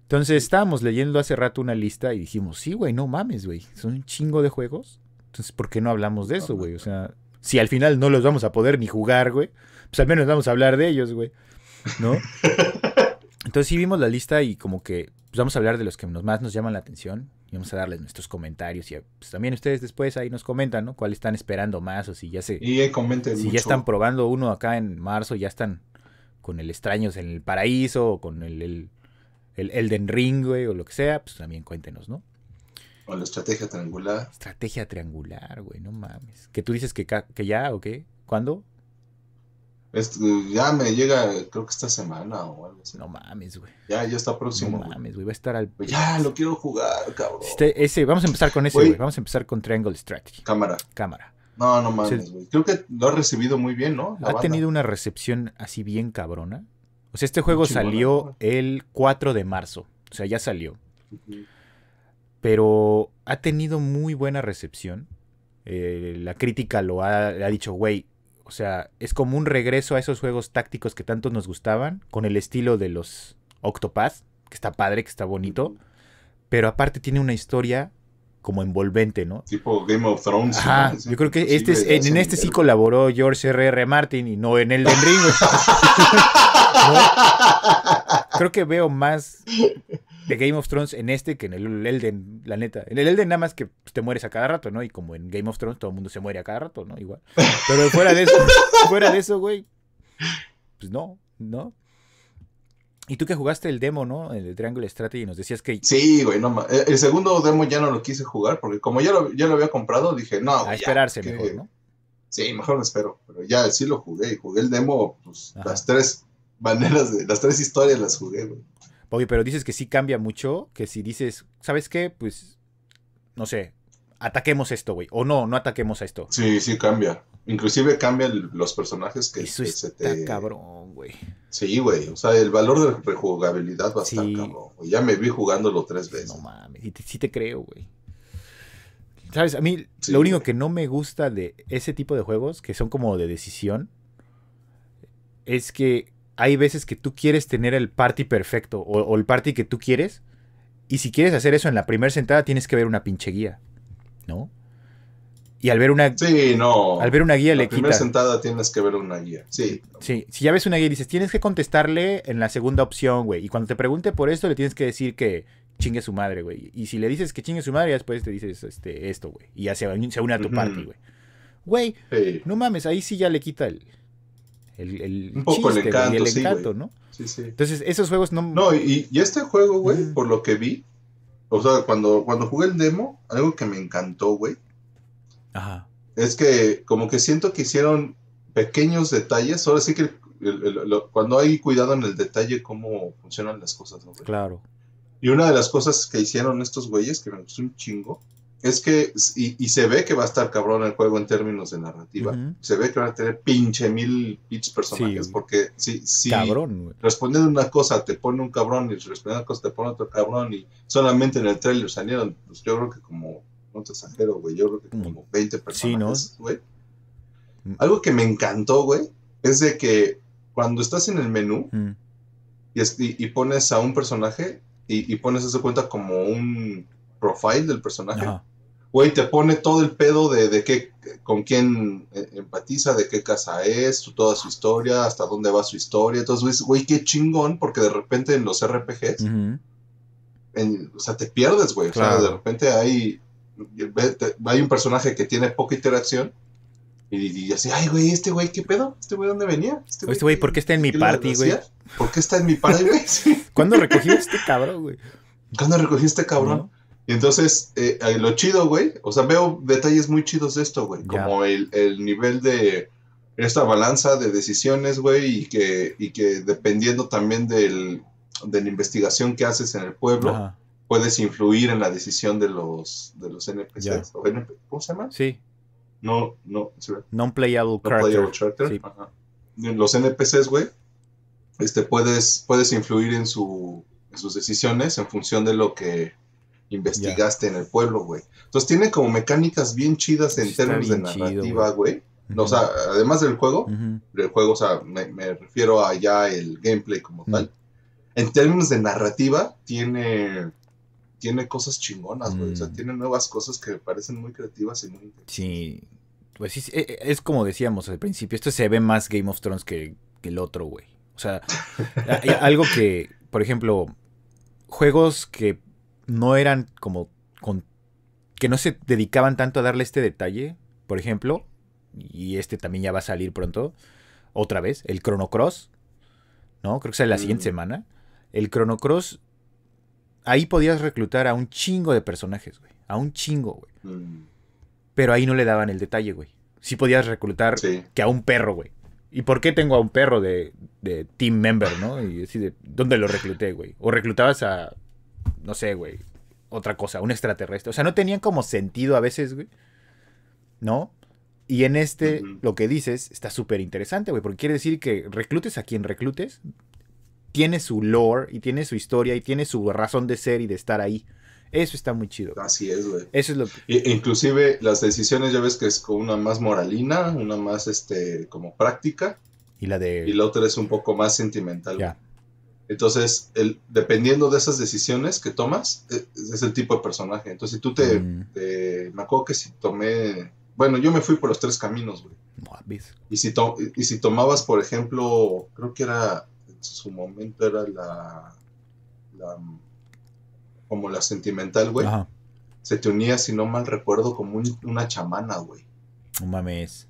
Entonces estábamos leyendo hace rato una lista y dijimos, sí, güey, no mames, güey. Son un chingo de juegos. Entonces, ¿por qué no hablamos de eso, güey? O sea, si al final no los vamos a poder ni jugar, güey, pues al menos vamos a hablar de ellos, güey. ¿No? *laughs* Entonces sí vimos la lista y como que pues vamos a hablar de los que más nos llaman la atención y vamos a darles nuestros comentarios y eh, pues, también ustedes después ahí nos comentan, ¿no? Cuál están esperando más o si ya se... Y Si ya están probando uno acá en marzo, ya están con el Extraños en el Paraíso o con el, el, el Elden Ring, o lo que sea, pues también cuéntenos, ¿no? O la estrategia triangular. Estrategia triangular, güey, no mames. ¿Que tú dices que, que ya o qué? ¿Cuándo? Este, ya me llega, creo que esta semana o No mames, güey. Ya, ya está próximo. No mames, güey. Va a estar al. Pues ya, lo quiero jugar, cabrón. Este, vamos a empezar con ese, güey. Vamos a empezar con Triangle Strategy. Cámara. Cámara. No, no mames, güey. creo que lo ha recibido muy bien, ¿no? ha tenido una recepción así bien cabrona. O sea, este juego salió el 4 de marzo. O sea, ya salió. Pero ha tenido muy buena recepción. Eh, la crítica lo ha, ha dicho, güey, o sea, es como un regreso a esos juegos tácticos que tanto nos gustaban, con el estilo de los Octopath, que está padre, que está bonito, pero aparte tiene una historia como envolvente, ¿no? Tipo Game of Thrones. Ajá, yo creo que este en, este sí colaboró George R. R. Martin y no en el Ring. *laughs* Creo que veo más de Game of Thrones en este que en el Elden, la neta. En el Elden nada más que pues, te mueres a cada rato, ¿no? Y como en Game of Thrones todo el mundo se muere a cada rato, ¿no? Igual. Pero fuera de eso, *laughs* fuera de eso, güey. Pues no, ¿no? Y tú que jugaste el demo, ¿no? El Triangle Strategy, nos decías que... Sí, güey, no, eh, el segundo demo ya no lo quise jugar, porque como ya lo, ya lo había comprado, dije, no... A esperarse ¿no? Sí, mejor no espero, pero ya sí lo jugué, jugué el demo, pues las tres maneras, de, las tres historias las jugué, güey. Oye, pero dices que sí cambia mucho, que si dices, ¿sabes qué? Pues, no sé, ataquemos esto, güey. O no, no ataquemos a esto. Sí, sí cambia. Inclusive cambian los personajes que, Eso está cabrón, güey. Sí, güey. O sea, el valor de rejugabilidad va a estar cabrón. Ya me vi jugándolo tres veces. No mames, sí te, creo, güey. ¿Sabes? A mí lo único que no me gusta de ese tipo de juegos, que son como de decisión, es que hay veces que tú quieres tener el party perfecto o, el party que tú quieres. Y si quieres hacer eso en la primera sentada, tienes que ver una pinche guía, ¿no? Y al ver una, sí, no. al ver una guía la primera sentada tienes que ver una guía, sí. Sí, si ya ves una guía y dices, tienes que contestarle en la segunda opción, güey. Y cuando te pregunte por esto, le tienes que decir que chingue su madre, güey. Y si le dices que chingue su madre, después te dices este, esto, güey. Y ya se, une a tu party, güey. Güey, no mames, ahí sí ya le quita el, un poco el encanto, ¿no? Sí, sí. Entonces, esos juegos no. No, y, este juego, güey, por lo que vi, o sea, cuando, cuando jugué el demo, algo que me encantó, güey. Ajá. Es que, como que siento que hicieron pequeños detalles. Ahora sí que cuando hay cuidado en el detalle, cómo funcionan las cosas, ¿no, Claro. Y una de las cosas que hicieron estos güeyes, que me gustó un chingo, es que, y, y, se ve que va a estar cabrón el juego en términos de narrativa. Se ve que va a tener pinche mil pitch personajes, porque si, si cabrón, respondiendo una cosa te pone un cabrón y respondiendo una cosa te pone otro cabrón y solamente en el trailer salieron, pues, yo creo que como, no te exagero, güey, yo creo que mm. como 20 personajes. güey. Mm. Algo que me encantó, güey, es de que cuando estás en el menú mm. y, pones a un personaje y, pones pones esa cuenta como un profile del personaje güey, te pone todo el pedo de, de qué, con quién eh, empatiza, de qué casa es, toda su historia, hasta dónde va su historia. Entonces, güey, qué chingón, porque de repente en los RPGs, o sea, te pierdes, güey. O sea, de repente hay, hay un personaje que tiene poca interacción. Y, así, ay, güey, este güey, ¿qué pedo? ¿Este güey dónde venía? ¿Este güey, este güey ¿por qué está en mi party, güey? ¿Por qué está en mi party, güey? *laughs* ¿Cuándo a este cabrón, güey? ¿Cuándo recogió este cabrón? Y entonces, eh, eh, lo chido, güey, o sea, veo detalles muy chidos de esto, güey, como el, el, nivel de esta balanza de decisiones, güey, y que, y que dependiendo también del, de la investigación que haces en el pueblo, puedes influir en la decisión de los, de los NPCs. ¿Cómo se llama? Sí. No, no, Non-playable character. Los NPCs, güey, este, puedes, puedes influir en, su, en sus decisiones en función de lo que investigaste en el pueblo, güey. Entonces tiene como mecánicas bien chidas en términos de narrativa, güey. O sea, además del juego, juego, o sea, me, refiero a ya el gameplay como tal. En términos de narrativa, tiene, tiene cosas chingonas, güey. O sea, mm. tiene nuevas cosas que parecen muy creativas y muy Sí, pues sí, e, e, es, como decíamos al principio, esto se ve más Game of Thrones que, el otro, güey. O sea, *laughs* algo que, por ejemplo, juegos que no eran como que no se dedicaban tanto a darle este detalle, por ejemplo, y este también ya va a salir pronto, otra vez, el Chrono Cross, ¿no? Creo que sale la siguiente mm. semana. El Chrono Cross, ahí podías reclutar a un chingo de personajes, güey, a un chingo, güey. Mm. Pero ahí no le daban el detalle, güey. Sí podías reclutar que a un perro, güey. ¿Y por qué tengo a un perro de, de team member, no? Y así de, ¿dónde lo recluté, güey? O reclutabas a no sé, güey, otra cosa, un extraterrestre. O sea, no tenían como sentido a veces, güey. ¿No? Y en este, lo que dices está súper interesante, güey, porque quiere decir que reclutes a quien reclutes, tiene su lore y tiene su historia y tiene su razón de ser y de estar ahí. Eso está muy chido. Así es, güey. Eso es lo que... Inclusive las decisiones ya ves que es con una más moralina, una más este como práctica. Y la de... Y la otra es un poco más sentimental. Ya. Entonces, el, dependiendo de esas decisiones que tomas, eh, es, el tipo de personaje. Entonces, si tú mm. te, Me acuerdo que si tomé. Bueno, yo me fui por los tres caminos, güey. Y si, y, si tomabas, por ejemplo, creo que era. En su momento era la. como la sentimental, güey. Se te unía, si no mal recuerdo, como una chamana, güey. No mames.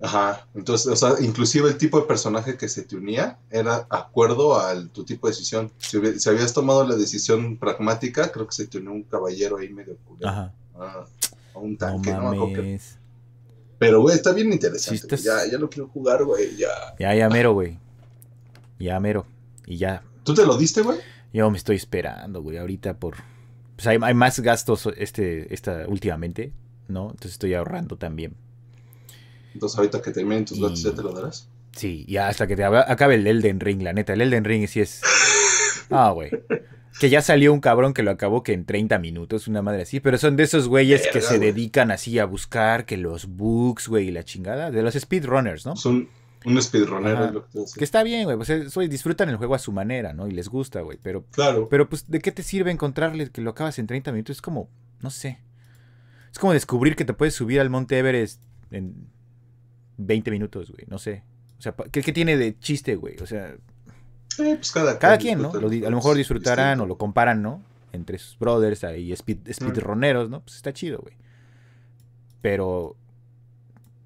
Ajá, entonces, o sea, inclusive el tipo de personaje que se te unía era acuerdo al tu tipo de decisión. Si, si habías tomado la decisión pragmática, creo que se te unió un caballero ahí medio culero. Ajá. Ah, un tanque, ¿no? Pero, güey, está bien interesante. ya, ya lo quiero jugar, güey, ya. Ya, ya mero, güey. Ya mero. Y ya. ¿Tú te lo diste, güey? Yo me estoy esperando, güey, ahorita por... Pues hay, hay más gastos este, esta últimamente, ¿no? Entonces estoy ahorrando también. Entonces ahorita que meten tus gatos, te lo darás? Sí, y hasta que te acabe el Elden Ring, la neta. El Elden Ring sí es... *laughs* Ah, güey. Que ya salió un cabrón que lo acabó que en 30 minutos, una madre así. Pero son de esos güeyes que se dedican así a buscar que los bugs, güey, y la chingada. De los speedrunners, ¿no? Son un speedrunner. que, está bien, pues, güey. disfrutan el juego a su manera, ¿no? Y les gusta, güey. Pero, claro. pero pues, ¿de qué te sirve encontrarle que lo acabas en 30 minutos? Es como, no sé. Es como descubrir que te puedes subir al Monte Everest en 20 minutos, güey, no sé. O sea, ¿qué, tiene de chiste, güey? O sea, eh, pues cada, quien, ¿no? a lo mejor disfrutarán o lo comparan, ¿no? Entre sus brothers y speed, ¿no? Pues está chido, güey. Pero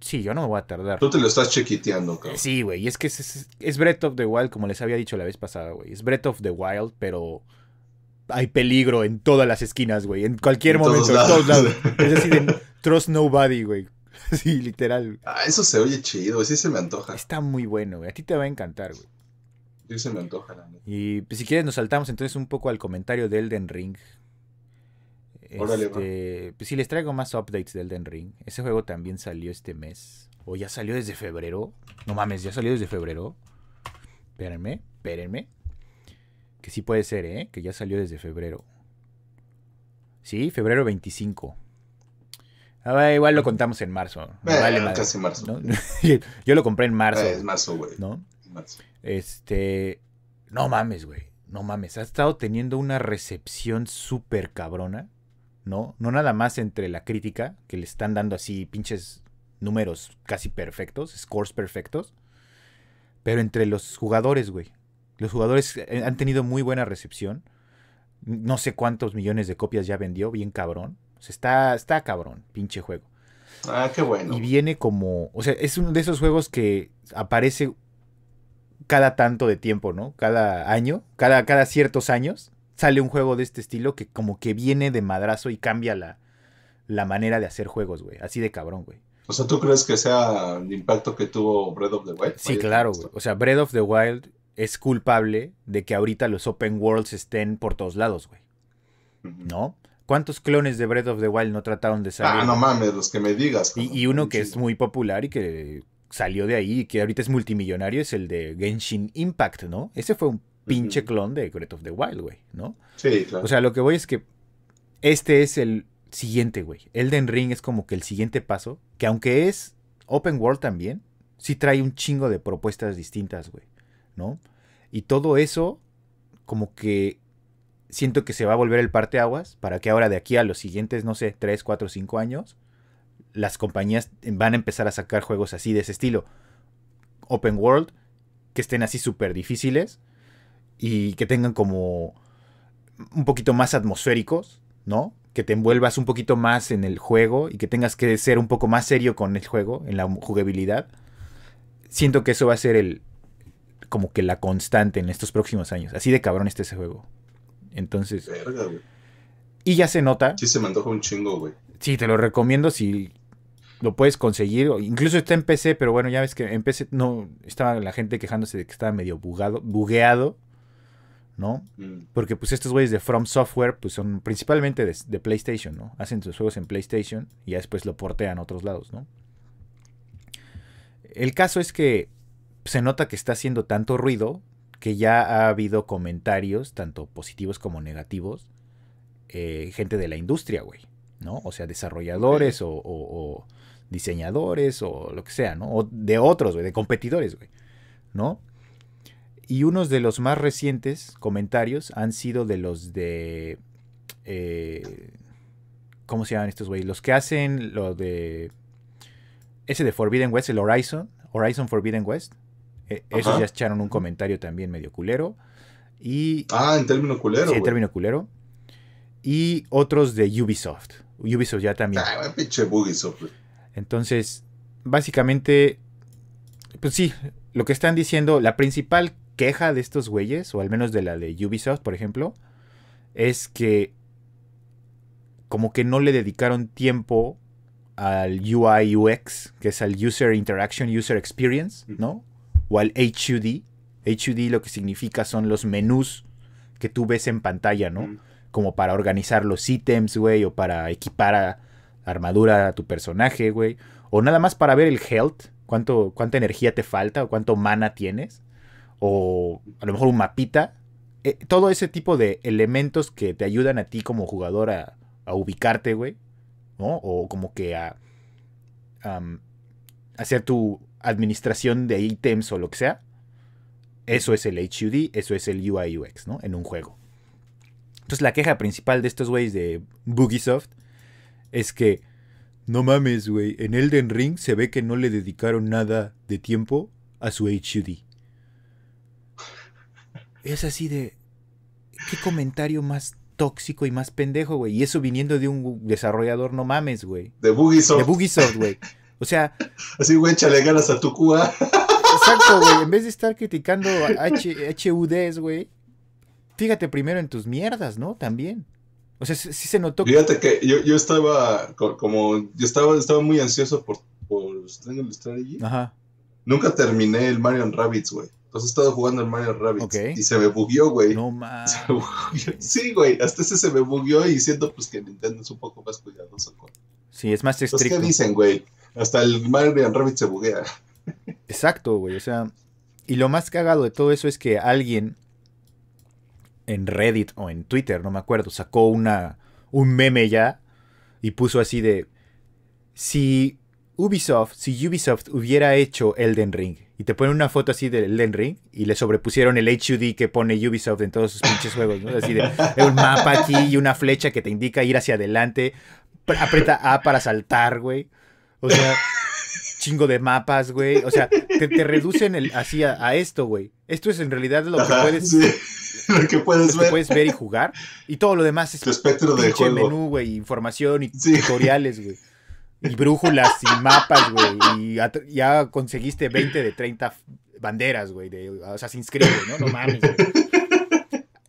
sí, yo no me voy a tardar. Tú te lo estás chequiteando, cabrón. Sí, güey. Y es que es, Breath of the Wild, como les había dicho la vez pasada, güey. Es Breath of the Wild, pero hay peligro en todas las esquinas, güey. En cualquier momento, en es decir, Trust Nobody, güey. *laughs* sí, literal. Ah, eso se oye chido, sí se me antoja. Está muy bueno, güey. A ti te va a encantar, güey. Sí se me antoja, Y pues, si quieres nos saltamos entonces un poco al comentario de Elden Ring. Órale, este, pues sí, les traigo más updates de Elden Ring. Ese juego también salió este mes. O ya salió desde febrero. No mames, ya salió desde febrero. Espérenme, espérenme. Que sí puede ser, ¿eh? Que ya salió desde febrero. Sí, febrero 25. Ah, igual lo contamos en marzo. Eh, vale casi marzo. *laughs* Yo lo compré en marzo. Eh, marzo, güey. ¿No? Este. No mames, güey. No mames. Ha estado teniendo una recepción súper cabrona. ¿No? No nada más entre la crítica, que le están dando así pinches números casi perfectos, scores perfectos. Pero entre los jugadores, güey. Los jugadores eh, han tenido muy buena recepción. No sé cuántos millones de copias ya vendió, bien cabrón está, está cabrón, pinche juego. Ah, qué bueno. Y viene como, o sea, es uno de esos juegos que aparece cada tanto de tiempo, ¿no? Cada año, cada, cada ciertos años, sale un juego de este estilo que como que viene de madrazo y cambia la, la manera de hacer juegos, güey. Así de cabrón, güey. O sea, ¿tú crees que sea el impacto que tuvo Breath of the Wild? Sí, claro, güey. O sea, Breath of the Wild es culpable de que ahorita los open worlds estén por todos lados, güey. ¿No? ¿Cuántos clones de Breath of the Wild no trataron de salir? Ah, no mames, los que me digas. Y, y uno que es muy popular y que salió de ahí y que ahorita es multimillonario es el de Genshin Impact, ¿no? Ese fue un pinche clon de Breath of the Wild, güey, ¿no? Sí, claro. O sea, lo que voy es que este es el siguiente, güey. Elden Ring es como que el siguiente paso, que aunque es open world también, sí trae un chingo de propuestas distintas, güey, ¿no? Y todo eso como que siento que se va a volver el parte aguas para que ahora de aquí a los siguientes, no sé, 3, 4, 5 años, las compañías van a empezar a sacar juegos así de ese estilo. Open World, que estén así súper difíciles y que tengan como un poquito más atmosféricos, ¿no? Que te envuelvas un poquito más en el juego y que tengas que ser un poco más serio con el juego, en la jugabilidad. Siento que eso va a ser el como que la constante en estos próximos años. Así de cabrón está ese juego. Entonces. Y ya se nota. Sí, se me un chingo, güey. Sí, te lo recomiendo si lo puedes conseguir. Incluso está en PC, pero bueno, ya ves que en PC no. Estaba la gente quejándose de que estaba medio bugado, bugueado. ¿No? Mm. Porque pues estos güeyes de From Software, pues son principalmente de, de, PlayStation, ¿no? Hacen sus juegos en PlayStation y ya después lo portean a otros lados, ¿no? El caso es que se nota que está haciendo tanto ruido que ya ha habido comentarios, tanto positivos como negativos, eh, gente de la industria, güey, ¿no? O sea, desarrolladores o, diseñadores o lo que sea, ¿no? O de otros, güey, de competidores, güey, ¿no? Y unos de los más recientes comentarios han sido de los de... Eh, ¿Cómo se llaman estos, güey? Los que hacen lo de... Ese de Forbidden West, el Horizon, Horizon Forbidden West. Eh, esos ya echaron un comentario también medio culero. Y, ah, en término culero. Sí, en término culero. Y otros de Ubisoft. Ubisoft ya también. Ah, pinche Entonces, básicamente, pues sí, lo que están diciendo, la principal queja de estos güeyes, o al menos de la de Ubisoft, por ejemplo, es que como que no le dedicaron tiempo al UI UX, que es al User Interaction, User Experience, ¿no? o al HUD. HUD lo que significa son los menús que tú ves en pantalla, ¿no? Como para organizar los ítems, güey, o para equipar a armadura a tu personaje, güey. O nada más para ver el health, cuánto, cuánta energía te falta o cuánto mana tienes. O a lo mejor un mapita. Eh, todo ese tipo de elementos que te ayudan a ti como jugador a, ubicarte, güey. ¿No? O como que a hacer tu administración de ítems o lo que sea, eso es el HUD, eso es el UI UX, ¿no? En un juego. Entonces la queja principal de estos güeyes de Bugisoft es que, no mames, güey, en Elden Ring se ve que no le dedicaron nada de tiempo a su HUD. Es así de... ¿Qué comentario más tóxico y más pendejo, güey? Y eso viniendo de un desarrollador, no mames, güey. De Bugisoft. De Bugisoft, güey. *laughs* O sea. Así, güey, échale ganas a tu Cuba. Exacto, güey. En vez de estar criticando a HUDs, güey, fíjate primero en tus mierdas, ¿no? También. O sea, sí, se notó. Fíjate que yo, yo estaba como. Yo estaba, estaba muy ansioso por, por Strangle Strategy. Ajá. Nunca terminé el Mario Rabbits, güey. Entonces he estado jugando el Mario Rabbits Ok. y se me bugueó, güey. No mames. Sí, güey, hasta ese se me bugueó y siento pues que Nintendo es un poco más cuidadoso con. Sí, es más estricto. ¿Qué dicen, güey? Hasta el Mario Rabbit se buguea. Exacto, güey. O sea, y lo más cagado de todo eso es que alguien en Reddit o en Twitter, no me acuerdo, sacó una, un meme ya y puso así de, si Ubisoft, si Ubisoft hubiera hecho Elden Ring, y te ponen una foto así de Elden Ring y le sobrepusieron el HUD que pone Ubisoft en todos sus pinches juegos, ¿no? Así de un mapa aquí y una flecha que te indica ir hacia adelante, aprieta A para saltar, güey. O sea, chingo de mapas, güey. O sea, te, te reducen el, así a, esto, güey. Esto es en realidad lo que *laughs* puedes. Lo que puedes ver. y jugar. Y todo lo demás es. Tu espectro de menú, güey. Información y tutoriales, güey. Y brújulas y mapas, güey. Y ya conseguiste 20 de 30 banderas, güey. O sea, se inscriben, ¿no? No mames, güey. *laughs*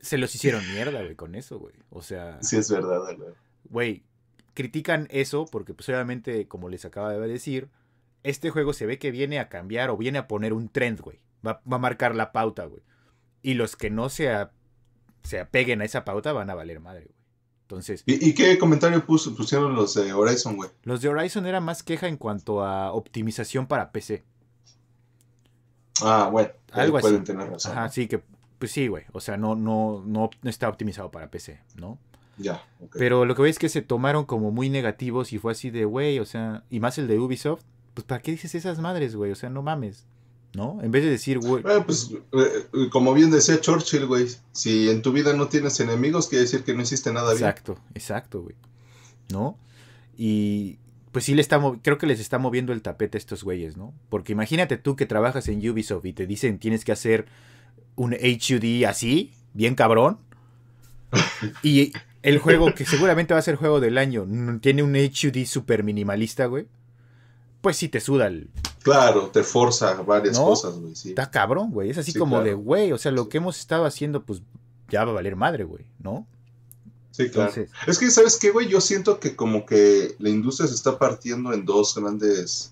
Se los hicieron mierda, güey, con eso, güey. O sea. Sí, es verdad, güey. Güey, critican eso porque pues obviamente, como les acaba de decir, este juego se ve que viene a cambiar o viene a poner un trend, güey. Va, a marcar la pauta, güey. Y los que no se, se apeguen a esa pauta van a valer madre, güey. Entonces, ¿Y, qué comentario puso, pusieron los de Horizon, güey? Los de Horizon era más queja en cuanto a optimización para PC. Ah, güey. Algo pueden así. Tener razón. sí, que, pues sí, güey. O sea, no, no, no está optimizado para PC, ¿no? Ya. Pero lo que veis es que se tomaron como muy negativos y fue así de, güey, o sea, y más el de Ubisoft, pues ¿para qué dices esas madres, güey? O sea, no mames. ¿no? En vez de decir, güey. Eh, pues, eh, eh, como bien decía Churchill, güey, si en tu vida no tienes enemigos, quiere decir que no hiciste nada bien. Exacto, exacto, güey. ¿No? Y pues sí, le está creo que les está moviendo el tapete a estos güeyes, ¿no? Porque imagínate tú que trabajas en Ubisoft y te dicen tienes que hacer un HUD así, bien cabrón. *laughs* y, el juego que seguramente va a ser juego del año tiene un HUD super minimalista, güey. Pues sí te suda el. Claro, te forza varias cosas, güey. Está cabrón, güey. Es así como de, güey, o sea, lo que hemos estado haciendo, pues ya va a valer madre, güey, ¿no? Sí, claro. es que, ¿sabes qué, güey? Yo siento que como que la industria se está partiendo en dos grandes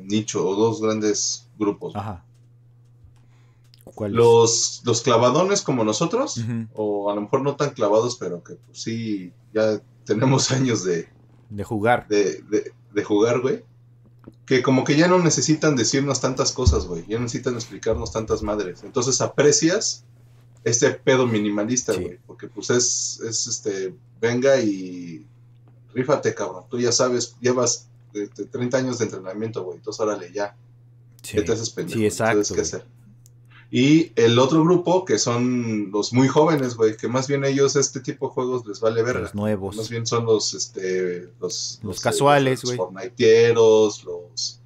nichos o dos grandes grupos. Ajá los, los clavadones como nosotros, o a lo mejor no tan clavados, pero que pues, sí, ya tenemos *laughs* años de... jugar. De, jugar, güey. Que como que ya no necesitan decirnos tantas cosas, güey. Ya necesitan explicarnos tantas madres. Entonces aprecias este pedo minimalista, güey. Porque pues es, es este, venga y rífate, cabrón. Tú ya sabes, llevas 30 este, años de entrenamiento, güey. Entonces órale, ya. Sí, te haces pendejo? Sí, exacto. que hacer? Y el otro grupo, que son los muy jóvenes, güey, que más bien ellos este tipo de juegos les vale ver. Los nuevos. Más bien son los, este, los, los, eh, casuales, güey. los fortniteeros, los...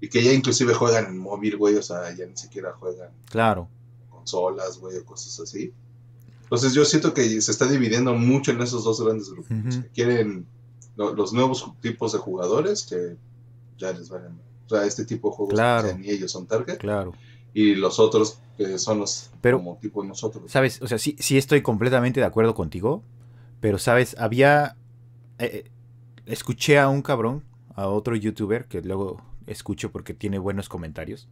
Y que ya inclusive juegan en móvil, güey, o sea, ya ni siquiera juegan. Claro. Consolas, güey, o cosas así. Entonces yo siento que se está dividiendo mucho en esos dos grandes grupos. quieren los nuevos tipos de jugadores que ya les valen. O sea, este tipo de juegos claro. ni ellos son target. Claro y los otros que son los como tipo nosotros. Sabes, o sea, sí, sí estoy completamente de acuerdo contigo, pero sabes, había... Eh, eh, escuché a un cabrón, a otro youtuber, que luego escucho porque tiene buenos comentarios.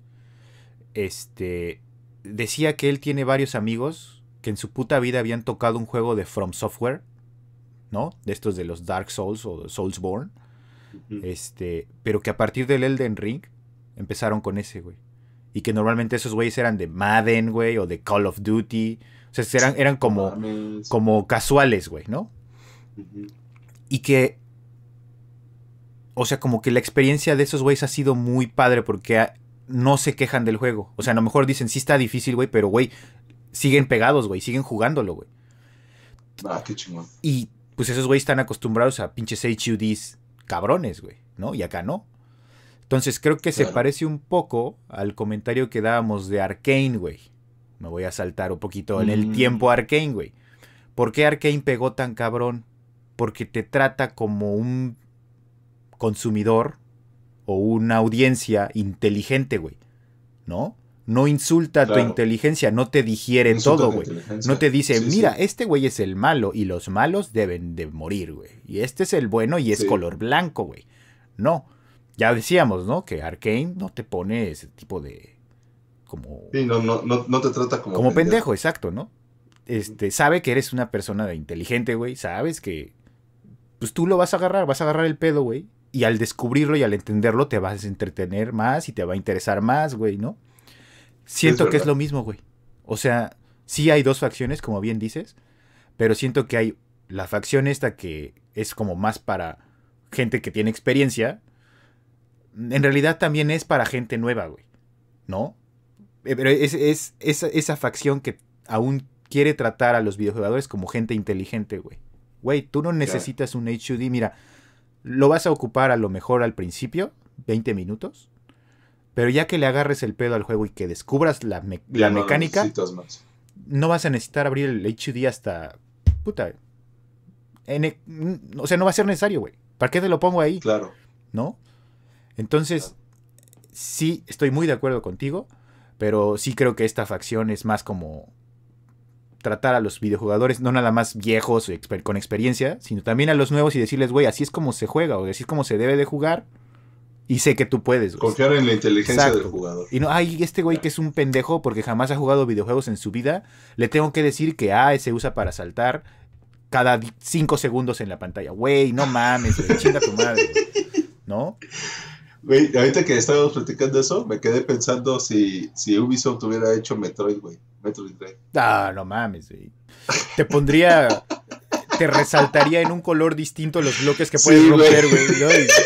Este... Decía que él tiene varios amigos que en su puta vida habían tocado un juego de From Software, ¿no? De estos de los Dark Souls o Soulsborne. Este, pero que a partir del Elden Ring empezaron con ese, güey. Y que normalmente esos güeyes eran de Madden, güey, o de Call of Duty. O sea, eran, como, como casuales, güey, ¿no? Y que. O sea, como que la experiencia de esos güeyes ha sido muy padre porque no se quejan del juego. O sea, a lo mejor dicen, sí está difícil, güey, pero, güey, siguen pegados, güey, siguen jugándolo, güey. Ah, qué chingón. Y pues esos güeyes están acostumbrados a pinches HUDs cabrones, güey, ¿no? Y acá no. Entonces creo que se parece un poco al comentario que dábamos de Arkane, güey. Me voy a saltar un poquito en el mm. tiempo Arkane, güey. ¿Por qué Arkane pegó tan cabrón? Porque te trata como un consumidor o una audiencia inteligente, güey. ¿No? No insulta a tu inteligencia, no te digiere todo, güey. No te dice, mira, este güey es el malo y los malos deben de morir, güey. Y este es el bueno y es color blanco, güey. No ya decíamos, ¿no? Que Arkane no te pone ese tipo de. Como. Sí, no, no, no, no te trata como. Como pendejo. exacto, ¿no? Este, sabe que eres una persona inteligente, güey. Sabes que. Pues tú lo vas a agarrar, vas a agarrar el pedo, güey. Y al descubrirlo y al entenderlo, te vas a entretener más y te va a interesar más, güey, ¿no? Siento que es lo mismo, güey. O sea, sí hay dos facciones, como bien dices. Pero siento que hay la facción esta que es como más para gente que tiene experiencia en realidad también es para gente nueva, güey. ¿No? Eh, pero es, esa facción que aún quiere tratar a los videojuegadores como gente inteligente, güey. Güey, tú no necesitas un HUD, mira, lo vas a ocupar a lo mejor al principio, 20 minutos, pero ya que le agarres el pedo al juego y que descubras la, mecánica, más. no vas a necesitar abrir el HUD hasta... Puta. E-, o sea, no va a ser necesario, güey. ¿Para qué te lo pongo ahí? Claro. ¿No? Entonces, sí, estoy muy de acuerdo contigo, pero sí creo que esta facción es más como tratar a los videojugadores, no nada más viejos con experiencia, sino también a los nuevos y decirles, güey, así es como se juega, o así es como se debe de jugar. Y sé que tú puedes. Confiar en la inteligencia del jugador. Y no, ay, este güey que es un pendejo porque jamás ha jugado videojuegos en su vida, le tengo que decir que A ah, se usa para saltar cada cinco segundos en la pantalla. Güey, no mames, chinda chinga tu madre. ¿No? Güey, ahorita que estábamos platicando eso, me quedé pensando si, si Ubisoft hubiera hecho Metroid, güey. Metroid Ah, no mames, güey. Te pondría. te resaltaría en un color distinto los bloques que puedes romper, güey. *laughs*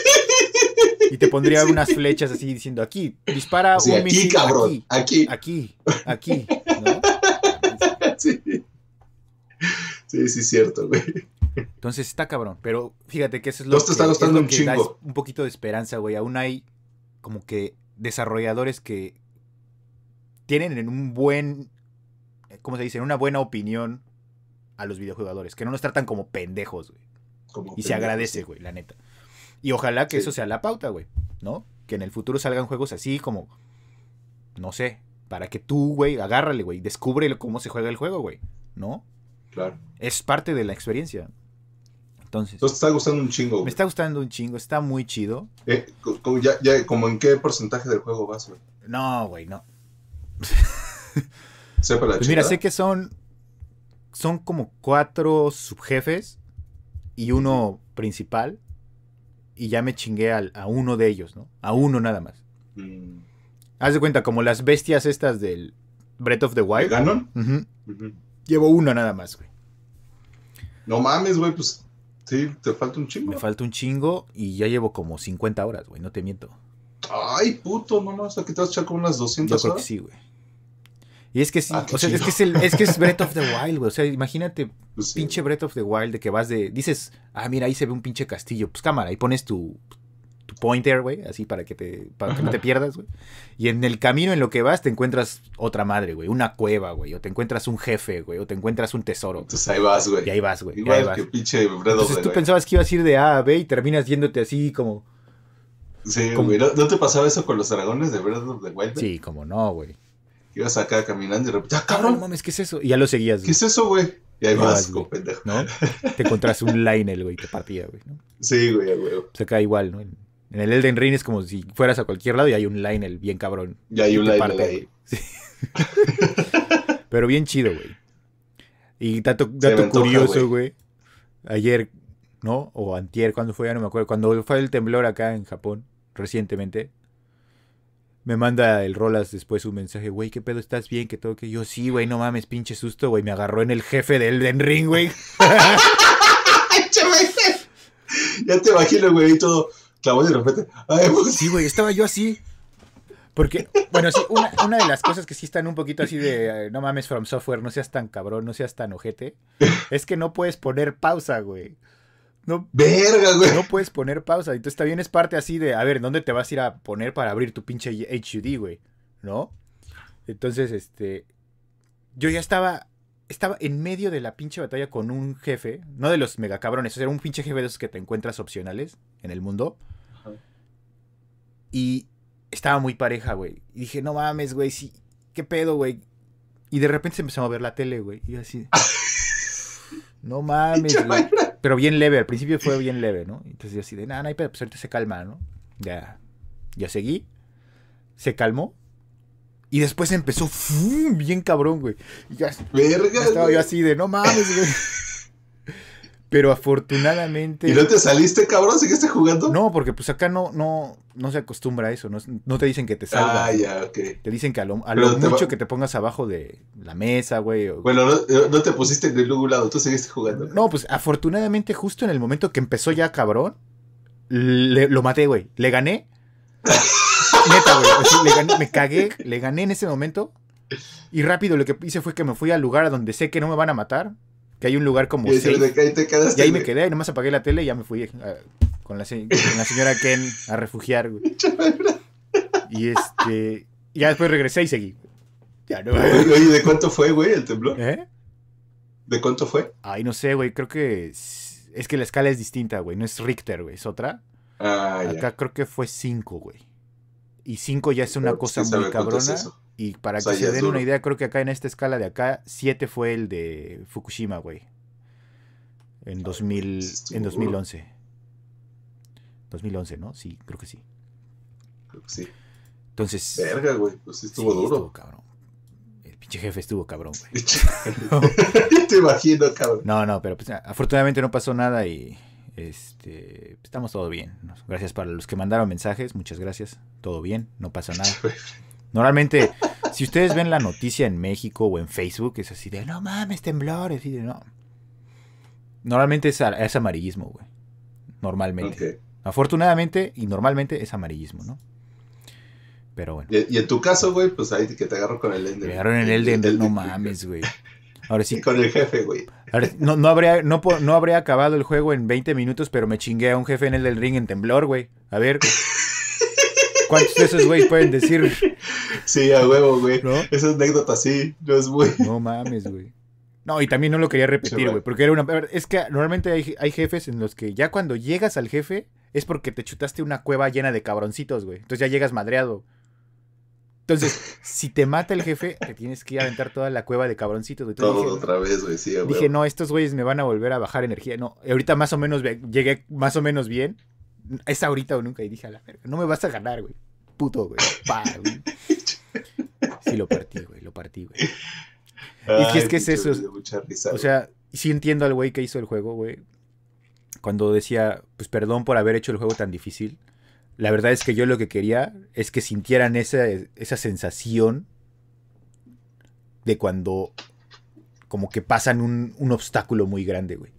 Y, te pondría unas flechas así diciendo: aquí, dispara aquí, Cabrón, aquí, aquí. Aquí, aquí. *laughs* Sí. Sí, es cierto, güey. Entonces está cabrón. Pero fíjate que eso es lo, que, está un un poquito de esperanza, güey. Aún hay como que desarrolladores que tienen en un buen. ¿Cómo se dice? En una buena opinión a los videojugadores. Que no nos tratan como pendejos, güey. y se agradece, güey, la neta. Y ojalá que eso sea la pauta, güey. ¿No? Que en el futuro salgan juegos así como. No sé. Para que tú, güey, agárrale, güey. Descubre cómo se juega el juego, güey. ¿No? Claro. Es parte de la experiencia. Entonces, Entonces está gustando un chingo. Me está gustando un chingo, está muy chido. Eh, como, en qué porcentaje del juego vas, güey? No, güey, no. Sepa la pues mira, sé que son son como cuatro subjefes y uno principal. Y ya me chingué a uno de ellos, ¿no? A uno nada más. Mm. Haz de cuenta, como las bestias estas del Breath of the Wild. ¿De Ganon? Llevo uno nada más, güey. No mames, güey, pues Sí, te falta un chingo. Me falta un chingo y ya llevo como 50 horas, güey, no te miento. Ay, puto, no hasta que te vas a echar como unas 200 Yo creo horas. que sí, güey. Y es que sí, o sea, es que es, Breath of the Wild, güey. O sea, imagínate, *laughs* pues pinche Breath of the Wild, de que vas de. Dices, ah, mira, ahí se ve un pinche castillo. Pues cámara, y pones tu, pointer, güey, así para que te para que no te pierdas, güey. Y en el camino en lo que vas te encuentras otra madre, güey, una cueva, güey, o te encuentras un jefe, güey, o te encuentras un tesoro. Entonces ahí vas, güey. Y ahí vas, güey. Igual ahí vas. que pinche Entonces tú pensabas que ibas a ir de A a B y terminas yéndote así como Sí, güey. ¿No, te pasaba eso con los dragones de verdad, of the Sí, como no, güey. Ibas acá caminando y de repente, ah, cabrón! No mames, ¿qué es eso? Y ya lo seguías, güey. ¿Qué es eso, güey? Y ahí vas, pendejo. ¿no? Te encontras un *laughs* liner, güey, te partía, güey. Sí, güey, güey. Se cae igual, ¿no? En el Elden Ring es como si fueras a cualquier lado y hay un el bien cabrón. Y hay un Lionel ahí. *laughs* Pero bien chido, güey. Y dato, curioso, güey. Ayer, ¿no? O antier, cuando fue? Ya no me acuerdo. Cuando fue el temblor acá en Japón, recientemente. Me manda el Rolas después un mensaje, güey, ¿qué pedo? ¿Estás bien? Que todo que yo, sí, güey, no mames, pinche susto, güey. Me agarró en el jefe de Elden Ring, *laughs* güey. ya te imagino, güey, y todo. Sí, güey, estaba yo así. Porque, bueno, sí, una, de las cosas que sí están un poquito así de, no mames, From Software, no seas tan cabrón, no seas tan ojete, es que no puedes poner pausa, güey. No, Verga, güey. No puedes poner pausa. Entonces también es parte así de, a ver, ¿dónde te vas a ir a poner para abrir tu pinche HUD, güey? ¿No? Entonces, este, yo ya estaba, estaba en medio de la pinche batalla con un jefe, no de los mega cabrones, o sea, un pinche jefe de esos que te encuentras opcionales en el mundo. Y estaba muy pareja, güey. Y dije, no mames, güey, sí, ¿qué pedo, güey? Y de repente se empezó a mover la tele, güey. Y así. *laughs* no mames, güey. Pero bien leve, al principio fue bien leve, ¿no? Entonces yo así de, nada, no hay pues ahorita se calma, ¿no? Ya. Ya seguí. Se calmó. Y después empezó, bien cabrón, güey. Y ya. estaba yo así de, no mames, güey. *laughs* Pero afortunadamente. ¿Y no te saliste, cabrón? ¿Seguiste jugando? No, porque pues acá no, no, no se acostumbra a eso. No, te dicen que te salga. Ah, ya, ok. Te dicen que a lo, mucho que te pongas abajo de la mesa, güey. Bueno, eh, no, te pusiste en el lado, tú seguiste jugando. No, pues afortunadamente, justo en el momento que empezó ya, cabrón, lo maté, güey. Le gané. *laughs* Neta, güey. me cagué, le gané en ese momento. Y rápido lo que hice fue que me fui al lugar a donde sé que no me van a matar. Que hay un lugar como. Y, ahí, te y ahí me quedé, y nomás apagué la tele y ya me fui eh, con, la, señora Ken a refugiar, güey. Y este. Ya después regresé y seguí. Ya no. Oye, ¿de cuánto fue, güey, el temblor? ¿Eh? ¿De cuánto fue? Ay, no sé, güey. Creo que. Es, que la escala es distinta, güey. No es Richter, güey. Es otra. Ah, Acá creo que fue 5, güey. Y 5 ya es una pues cosa muy cabrona. Es y para que se den una idea, creo que acá en esta escala de acá, 7 fue el de Fukushima, güey. En, 2000, en 2011. 2011, ¿no? Sí, creo que sí. Creo que sí. Entonces. Verga, güey. Pues estuvo duro. El pinche jefe estuvo cabrón, güey. *laughs* Te imagino, cabrón. No, no, pero pues, afortunadamente no pasó nada y. Este, pues, estamos todo bien. Gracias para los que mandaron mensajes, muchas gracias. Todo bien, no pasa nada. Normalmente, si ustedes ven la noticia en México o en Facebook, es así de, no mames, temblores. Y de, no. Normalmente es, es amarillismo, güey. Normalmente. Afortunadamente y normalmente es amarillismo, ¿no? Pero bueno. Y, en tu caso, güey, pues ahí que te agarro con el Elden. Me agarro en el Elden, no mames, güey. *laughs* Ahora sí. con el jefe, güey. No, no, habría, no, no habría acabado el juego en 20 minutos, pero me chingué a un jefe en el del ring en temblor, güey. A ver. ¿Cuántos de esos güeyes pueden decir? Sí, a huevo, güey. ¿No? Esa anécdota sí, no es muy. No mames, güey. No, y también no lo quería repetir, güey, porque era una... Es que normalmente hay, jefes en los que ya cuando llegas al jefe es porque te chutaste una cueva llena de cabroncitos, güey. Entonces ya llegas madreado. Entonces, si te mata el jefe, te tienes que ir a aventar toda la cueva de cabroncitos, Todo otra vez, güey, sí, güey. Dije, no, estos güeyes me van a volver a bajar energía. No, ahorita más o menos llegué más o menos bien, es ahorita o nunca. Y dije, a la verga, no me vas a ganar, güey. Puto, güey. Pa, güey. Sí, lo partí, güey. Lo partí, güey. y es que es eso. o sea, sí entiendo al güey que hizo el juego, güey. Cuando decía, pues perdón por haber hecho el juego tan difícil. La verdad es que yo lo que quería es que sintieran esa, sensación de cuando como que pasan un, un obstáculo muy grande, güey.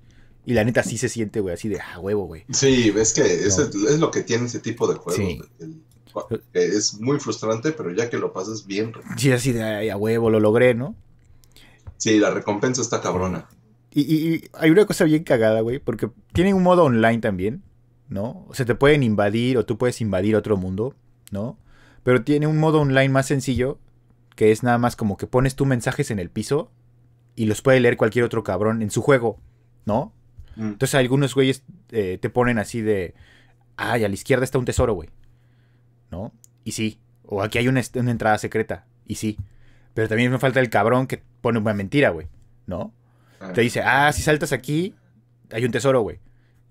Y la neta sí se siente, güey, así de a ah, huevo, güey. Sí, es que es, lo que tiene ese tipo de juego. es muy frustrante, pero ya que lo pasas bien. Sí, así de a huevo, lo logré, ¿no? Sí, la recompensa está cabrona. Y, hay una cosa bien cagada, güey, porque tiene un modo online también, ¿no? O sea, te pueden invadir o tú puedes invadir otro mundo, ¿no? Pero tiene un modo online más sencillo, que es nada más como que pones tus mensajes en el piso y los puede leer cualquier otro cabrón en su juego, ¿no? Mm. Entonces algunos güeyes eh, te ponen así de, ay, a la izquierda está un tesoro, güey. ¿No? Y sí. O aquí hay una, entrada secreta. Y sí. Pero también me falta el cabrón que pone una mentira, güey. ¿No? Ah. Te dice, ah, si saltas aquí, hay un tesoro, güey.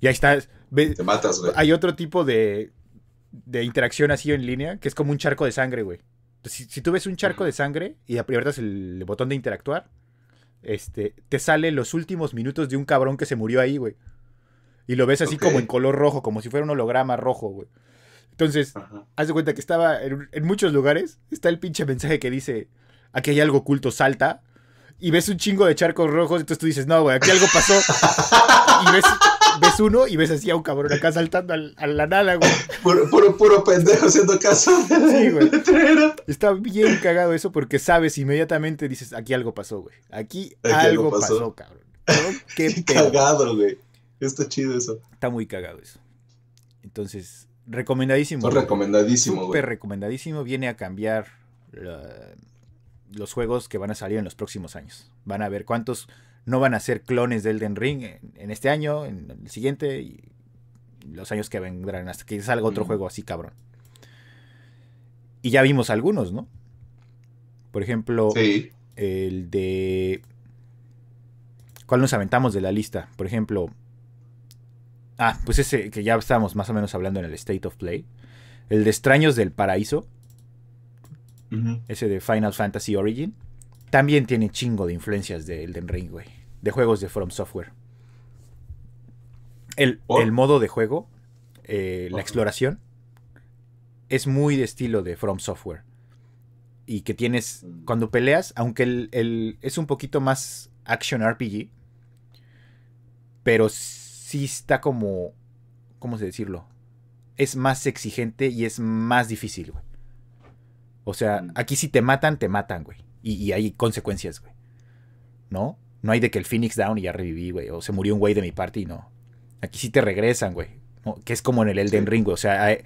Y ahí estás. te matas, güey. Hay otro tipo de, interacción así en línea que es como un charco de sangre, güey. Si, si, tú ves un charco de sangre y aprietas el botón de interactuar, este, te sale los últimos minutos de un cabrón que se murió ahí, güey. Y lo ves así como en color rojo, como si fuera un holograma rojo, güey. Entonces, haz de cuenta que estaba en, en, muchos lugares, está el pinche mensaje que dice, aquí hay algo oculto, salta. Y ves un chingo de charcos rojos, entonces tú dices, no, güey, aquí algo pasó. *laughs* y ves ves uno y ves así a un cabrón acá saltando al, al análogo. Puro, puro, pendejo haciendo caso. Sí, güey. Está bien cagado eso porque sabes inmediatamente, dices, aquí algo pasó, güey. Aquí, algo, pasó. cabrón. Qué, cagado, güey. Está chido eso. Está muy cagado eso. Entonces, recomendadísimo. recomendadísimo, güey. Súper recomendadísimo. Viene a cambiar los juegos que van a salir en los próximos años. Van a ver cuántos no van a ser clones de Elden Ring en, este año, en el siguiente y los años que vendrán, hasta que salga otro mm. juego así cabrón. Y ya vimos algunos, ¿no? Por ejemplo, el de... ¿Cuál nos aventamos de la lista? Por ejemplo... Ah, pues ese que ya estábamos más o menos hablando en el State of Play. El de Extraños del Paraíso. Ese de Final Fantasy Origin. También tiene chingo de influencias de Elden Ring, güey de juegos de From Software. El, oh. el modo de juego, eh, la oh. exploración, es muy de estilo de From Software. Y que tienes, cuando peleas, aunque el, es un poquito más action RPG, pero sí está como, ¿cómo se decirlo? Es más exigente y es más difícil, güey. O sea, mm. aquí si te matan, te matan, güey. Y, y hay consecuencias, güey. ¿No? No hay de que el Phoenix Down y ya reviví, güey. O se murió un güey de mi parte no. Aquí sí te regresan, güey. Que es como en el Elden Ring, güey. O sea,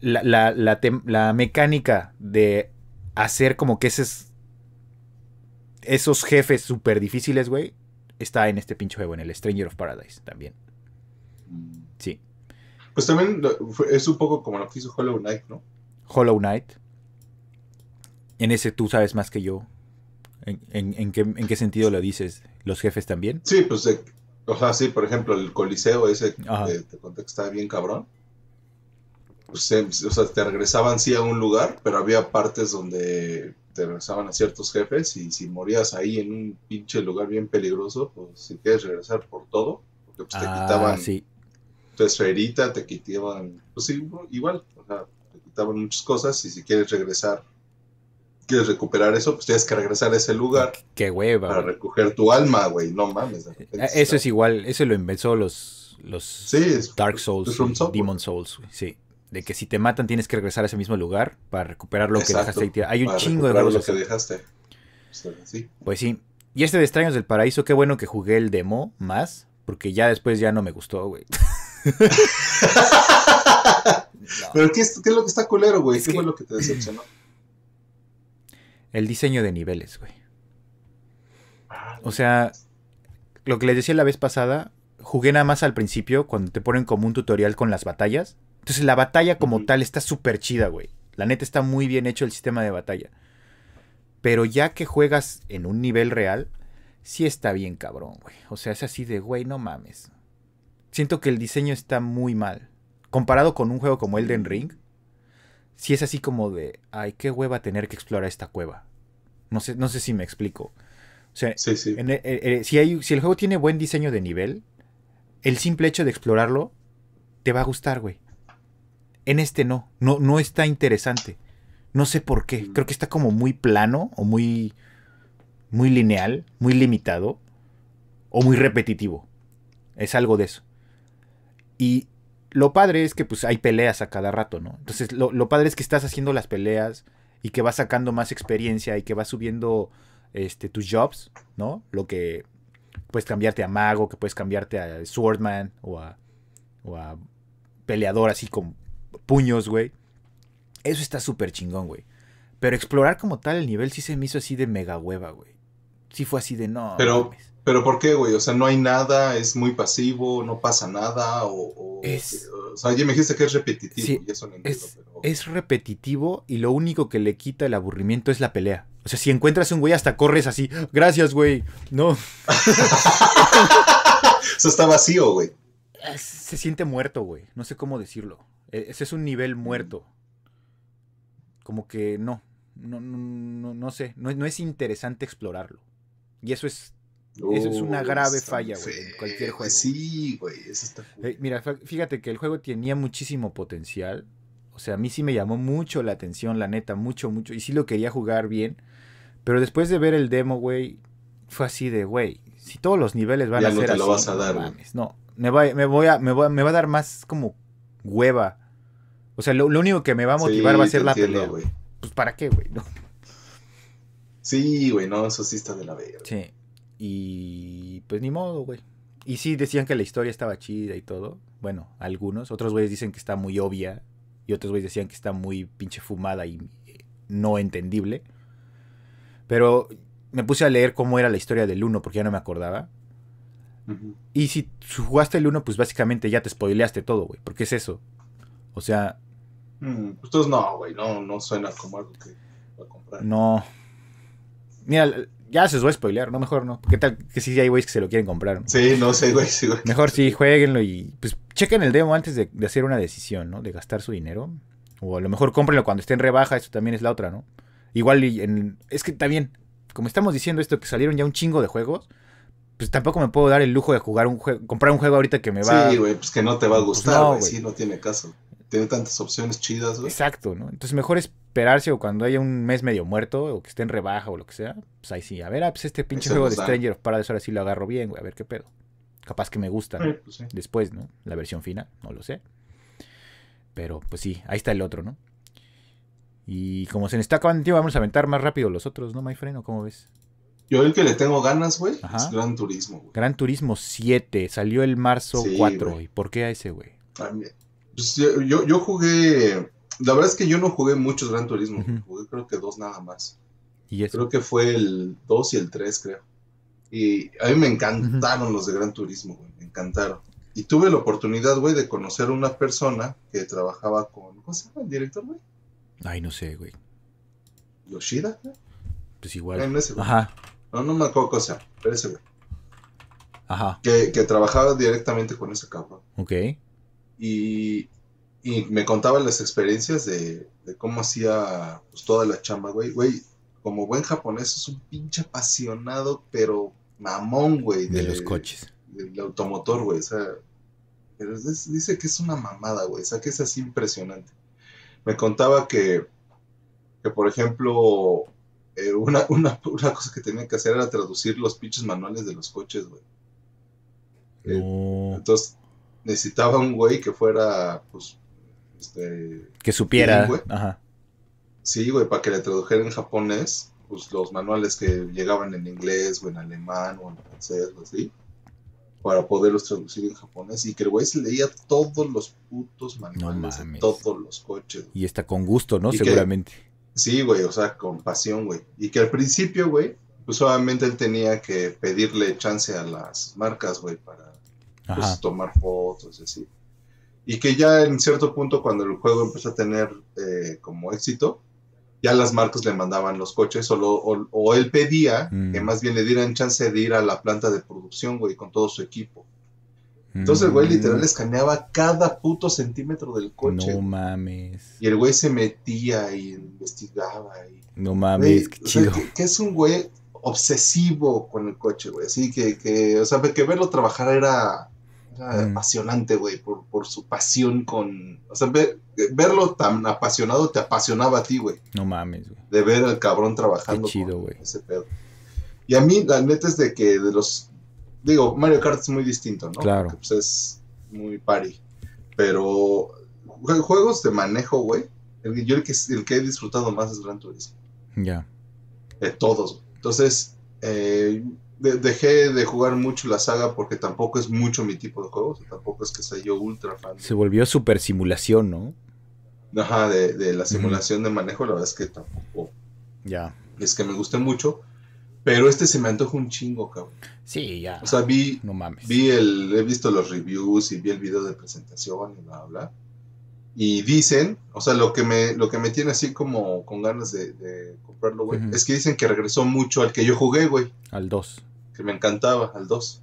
la, mecánica de hacer como que esos, esos jefes súper difíciles, güey, está en este pinche juego, en el Stranger of Paradise también. Mm. Sí. Pues también es un poco como lo que hizo Hollow Knight, ¿no? Hollow Knight. En ese tú sabes más que yo ¿En, qué, sentido lo dices? ¿Los jefes también? Sí, pues, sí, por ejemplo, el Coliseo ese te conté que estaba bien cabrón. Pues, o sea, te regresaban sí a un lugar, pero había partes donde te regresaban a ciertos jefes y si morías ahí en un pinche lugar bien peligroso, pues si quieres regresar por todo, porque pues, te ah, quitaban sí. tu esferita, te quitaban, pues sí, igual, te quitaban muchas cosas y si quieres regresar quieres recuperar eso, pues tienes que regresar a ese lugar. Qué hueva. Para recoger tu alma, güey. No mames. Eh, eso es igual, eso lo inventó los, los Dark Souls, Demon Souls, güey. sí. De que si te matan tienes que regresar a ese mismo lugar para recuperar lo que dejaste ahí Hay un chingo de cosas. Lo que dejaste. Pues sí. Pues sí. Y este de Extraños del Paraíso, qué bueno que jugué el demo más, porque ya después ya no me gustó, güey. *laughs* *laughs* Pero qué es, lo que está culero, güey? ¿Qué lo que te decepcionó? el diseño de niveles, güey. Ah, o sea, lo que les decía la vez pasada, jugué nada más al principio cuando te ponen como un tutorial con las batallas. Entonces la batalla como tal está súper chida, güey. La neta está muy bien hecho el sistema de batalla. Pero ya que juegas en un nivel real, sí está bien cabrón, güey. O sea, es así de, güey, no mames. Siento que el diseño está muy mal. Comparado con un juego como Elden Ring, si es así como de, ay, qué hueva tener que explorar esta cueva. No sé, no sé si me explico. O sea, e, eh, eh, si, si el juego tiene buen diseño de nivel, el simple hecho de explorarlo te va a gustar, güey. En este no, no, no está interesante. No sé por qué. Mm. Creo que está como muy plano o muy, muy lineal, muy limitado o muy repetitivo. Es algo de eso. Y, lo padre es que pues hay peleas a cada rato, ¿no? Entonces lo, padre es que estás haciendo las peleas y que vas sacando más experiencia y que vas subiendo este, tus jobs, ¿no? Lo que puedes cambiarte a mago, que puedes cambiarte a swordman o a, o a peleador así con puños, güey. Eso está súper chingón, güey. Pero explorar como tal el nivel sí se me hizo así de mega hueva, güey. Sí fue así de no. Pero, ¿Pero por qué, güey? O sea, no hay nada, es muy pasivo, no pasa nada, o... o, es... Eh, o sea, ya me dijiste que es repetitivo, y eso no entiendo, es, pero... es repetitivo y lo único que le quita el aburrimiento es la pelea. O sea, si encuentras un güey hasta corres así, gracias, güey, no. *laughs* eso está vacío, güey. Se siente muerto, güey, no sé cómo decirlo. E, ese es un nivel muerto. Como que no, no, no, no sé, no, no es interesante explorarlo. Y eso es eso es una grave falla, güey, cualquier juego. Sí, güey, eso está eh, Mira, fíjate que el juego tenía muchísimo potencial. O sea, a mí sí me llamó mucho la atención, la neta, mucho, mucho. Y sí lo quería jugar bien. Pero después de ver el demo, güey, fue así de, güey, si todos los niveles van a ser lo dar, no, me, va, me, voy a, me, va, a dar más como hueva. O sea, lo, único que me va a motivar va a ser la Pues para qué, güey. *laughs* Sí, güey, no, eso sí está de la verga. Sí. Y pues ni modo, güey. Y sí, decían que la historia estaba chida y todo. Bueno, algunos. Otros güeyes dicen que está muy obvia. Y otros güeyes decían que está muy pinche fumada y eh, no entendible. Pero me puse a leer cómo era la historia del 1 porque ya no me acordaba. Y si jugaste el 1, pues básicamente ya te spoileaste todo, güey. Porque es eso. O sea. Mm, pues no, güey. No, no suena como algo que va a comprar. No. Mira, ya se os voy a spoilear, no, mejor no. ¿Qué tal que sí hay güeyes que se lo quieren comprar? Sí, no sé, güey. Sí, güey mejor sí, jueguenlo y pues chequen el demo antes de, hacer una decisión, ¿no? De gastar su dinero. O a lo mejor cómprenlo cuando esté en rebaja, eso también es la otra, ¿no? Igual en, es que también, como estamos diciendo esto, que salieron ya un chingo de juegos, pues tampoco me puedo dar el lujo de jugar un juego, comprar un juego ahorita que me va. Sí, güey, pues que no te va a pues gustar, güey. sí, no tiene caso tiene tantas opciones chidas, güey. Exacto, ¿no? Entonces mejor esperarse o cuando haya un mes medio muerto o que esté en rebaja o lo que sea, pues ahí sí, a ver, ah, pues, este pinche juego de Stranger of Paradise ahora sí lo agarro bien, güey, a ver qué pedo. Capaz que me gusta ¿no? Pues, después, ¿no? La versión fina, no lo sé. Pero pues sí, ahí está el otro, ¿no? Y como se nos está acabando, tiempo, vamos a aventar más rápido los otros, ¿no, my freno, cómo ves? Yo el que le tengo ganas, güey, es Gran Turismo, güey. Gran Turismo 7, salió el marzo 4. ¿Y por qué a ese, güey? Pues yo, yo, jugué. La verdad es que yo no jugué muchos Gran Turismo. Jugué creo que dos nada más. creo que fue el 2 y el 3, creo. Y a mí me encantaron los de Gran Turismo, güey. Me encantaron. Y tuve la oportunidad, güey, de conocer a una persona que trabajaba con. ¿Cómo se llama el director, güey? Ay, no sé, güey. ¿Yoshida? Pues igual. güey. Ajá. No, no me acuerdo cosa, pero ese güey. Ajá. Que, que, trabajaba directamente con ese capa Ok. Y, me contaba las experiencias de, cómo hacía pues, toda la chamba, güey. Güey, como buen japonés es un pinche apasionado, pero mamón, güey. De, los coches. Del automotor, güey. O sea, pero dice que es una mamada, güey. O sea, que es así impresionante. Me contaba que, por ejemplo, eh, una, cosa que tenía que hacer era traducir los pinches manuales de los coches, güey. entonces necesitaba un güey que fuera, pues, este... Que supiera. Ajá. Sí, güey, para que le tradujera en japonés, pues, los manuales que llegaban en inglés, o en alemán, o en francés, o así, para poderlos traducir en japonés, y que el güey se leía todos los putos manuales todos los coches. Y está con gusto, ¿no? Seguramente. sí, güey, o sea, con pasión, güey. Y que al principio, güey, pues obviamente él tenía que pedirle chance a las marcas, güey, para pues, tomar fotos y así. Y que ya en cierto punto, cuando el juego empezó a tener eh, como éxito, ya las marcas le mandaban los coches o, o, él pedía mm. que más bien le dieran chance de ir a la planta de producción, güey, con todo su equipo. Entonces el güey mm. literal escaneaba cada puto centímetro del coche. No mames. Y el güey se metía y investigaba. Y, no mames, chido. que, es un güey obsesivo con el coche, güey. Así que, que, o sea, que verlo trabajar era Mm. apasionante, güey, por, su pasión con... O sea, eh, verlo tan apasionado te apasionaba a ti, güey. No mames, güey. De ver al cabrón trabajando. Qué Ese pedo. Y a mí, la neta es de que de los... Digo, Mario Kart es muy distinto, ¿no? Claro. pues, es muy pari. Pero juegos de manejo, güey. yo el que, el que he disfrutado más es Gran Turismo. Ya. De todos, Entonces, eh, dejé de jugar mucho la saga porque tampoco es mucho mi tipo de juego, tampoco es que sea yo ultra fan. Se volvió super simulación, ¿no? Ajá, de, la simulación de manejo, la verdad es que tampoco. Ya. Es que me gusta mucho. Pero este se me antoja un chingo, cabrón. Sí, ya. O sea, vi. No mames. Vi el. He visto los reviews y vi el video de presentación y bla, bla. Y dicen, o sea, lo que me, lo que me tiene así como con ganas de, comprarlo, güey, es que dicen que regresó mucho al que yo jugué, güey. Al 2 que me encantaba, al 2. Entonces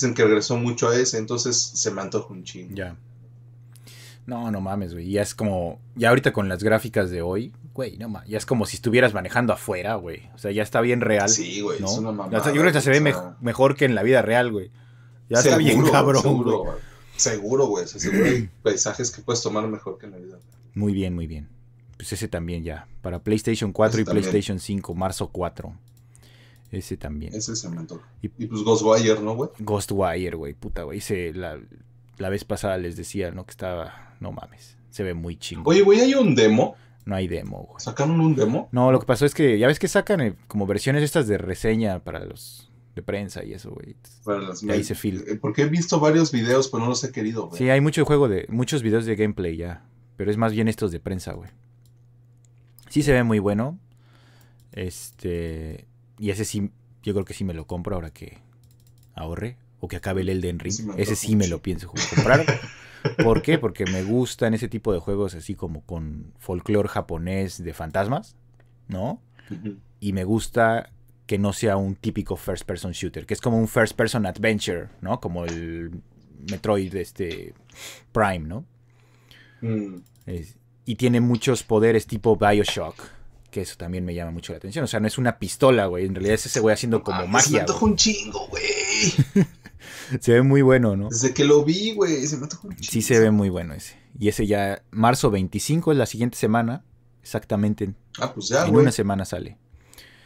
dicen que regresó mucho a ese, entonces se me antoja un chingo. Ya. No, no mames, güey. Ya es como. Ya ahorita con las gráficas de hoy, güey, no mames. Ya es como si estuvieras manejando afuera, güey. O sea, ya está bien real. Sí, güey, ¿no? Yo creo que se ve mejor que en la vida real, güey. Ya está bien cabrón. Seguro, güey. Seguro, güey. Seguro hay *clears throat* paisajes que puedes tomar mejor que en la vida real. Muy bien, muy bien. Pues ese también ya. Para PlayStation 4 y PlayStation 5, marzo 4. Ese también. Ese se me mentor. Y, pues Ghostwire, ¿no, güey? Ghostwire, güey, puta, güey. la, vez pasada les decía, ¿no? Que estaba, no mames, se ve muy chingo. Oye, güey, ¿hay un demo? No hay demo, güey. ¿Sacaron un demo? No, lo que pasó es que, ya ves que sacan eh, como versiones estas de reseña para los de prensa y eso, güey. Para las ahí se fil eh, Porque he visto varios videos, pero no los he querido, güey. Sí, hay mucho juego de, muchos videos de gameplay ya. Pero es más bien estos de prensa, güey. Sí se ve muy bueno. Este. Y ese sí, yo creo que sí me lo compro ahora que ahorre o que acabe el Elden Ring. ese sí me lo pienso comprar. *laughs* ¿Por qué? Porque me gustan ese tipo de juegos así como con folclore japonés de fantasmas, ¿no? Y me gusta que no sea un típico first person shooter, que es como un first person adventure, ¿no? Como el Metroid este Prime, ¿no? Mm. y tiene muchos poderes tipo BioShock, que eso también me llama mucho la atención. O sea, no es una pistola, güey. En realidad es ese güey haciendo como magia. Se me antoja un chingo, güey. *laughs* se ve muy bueno, ¿no? Desde que lo vi, güey, se me antoja un chingo. Sí, se ve muy bueno ese. Y ese ya, marzo 25 es la siguiente semana. Exactamente. Ah, pues ya, En una semana sale.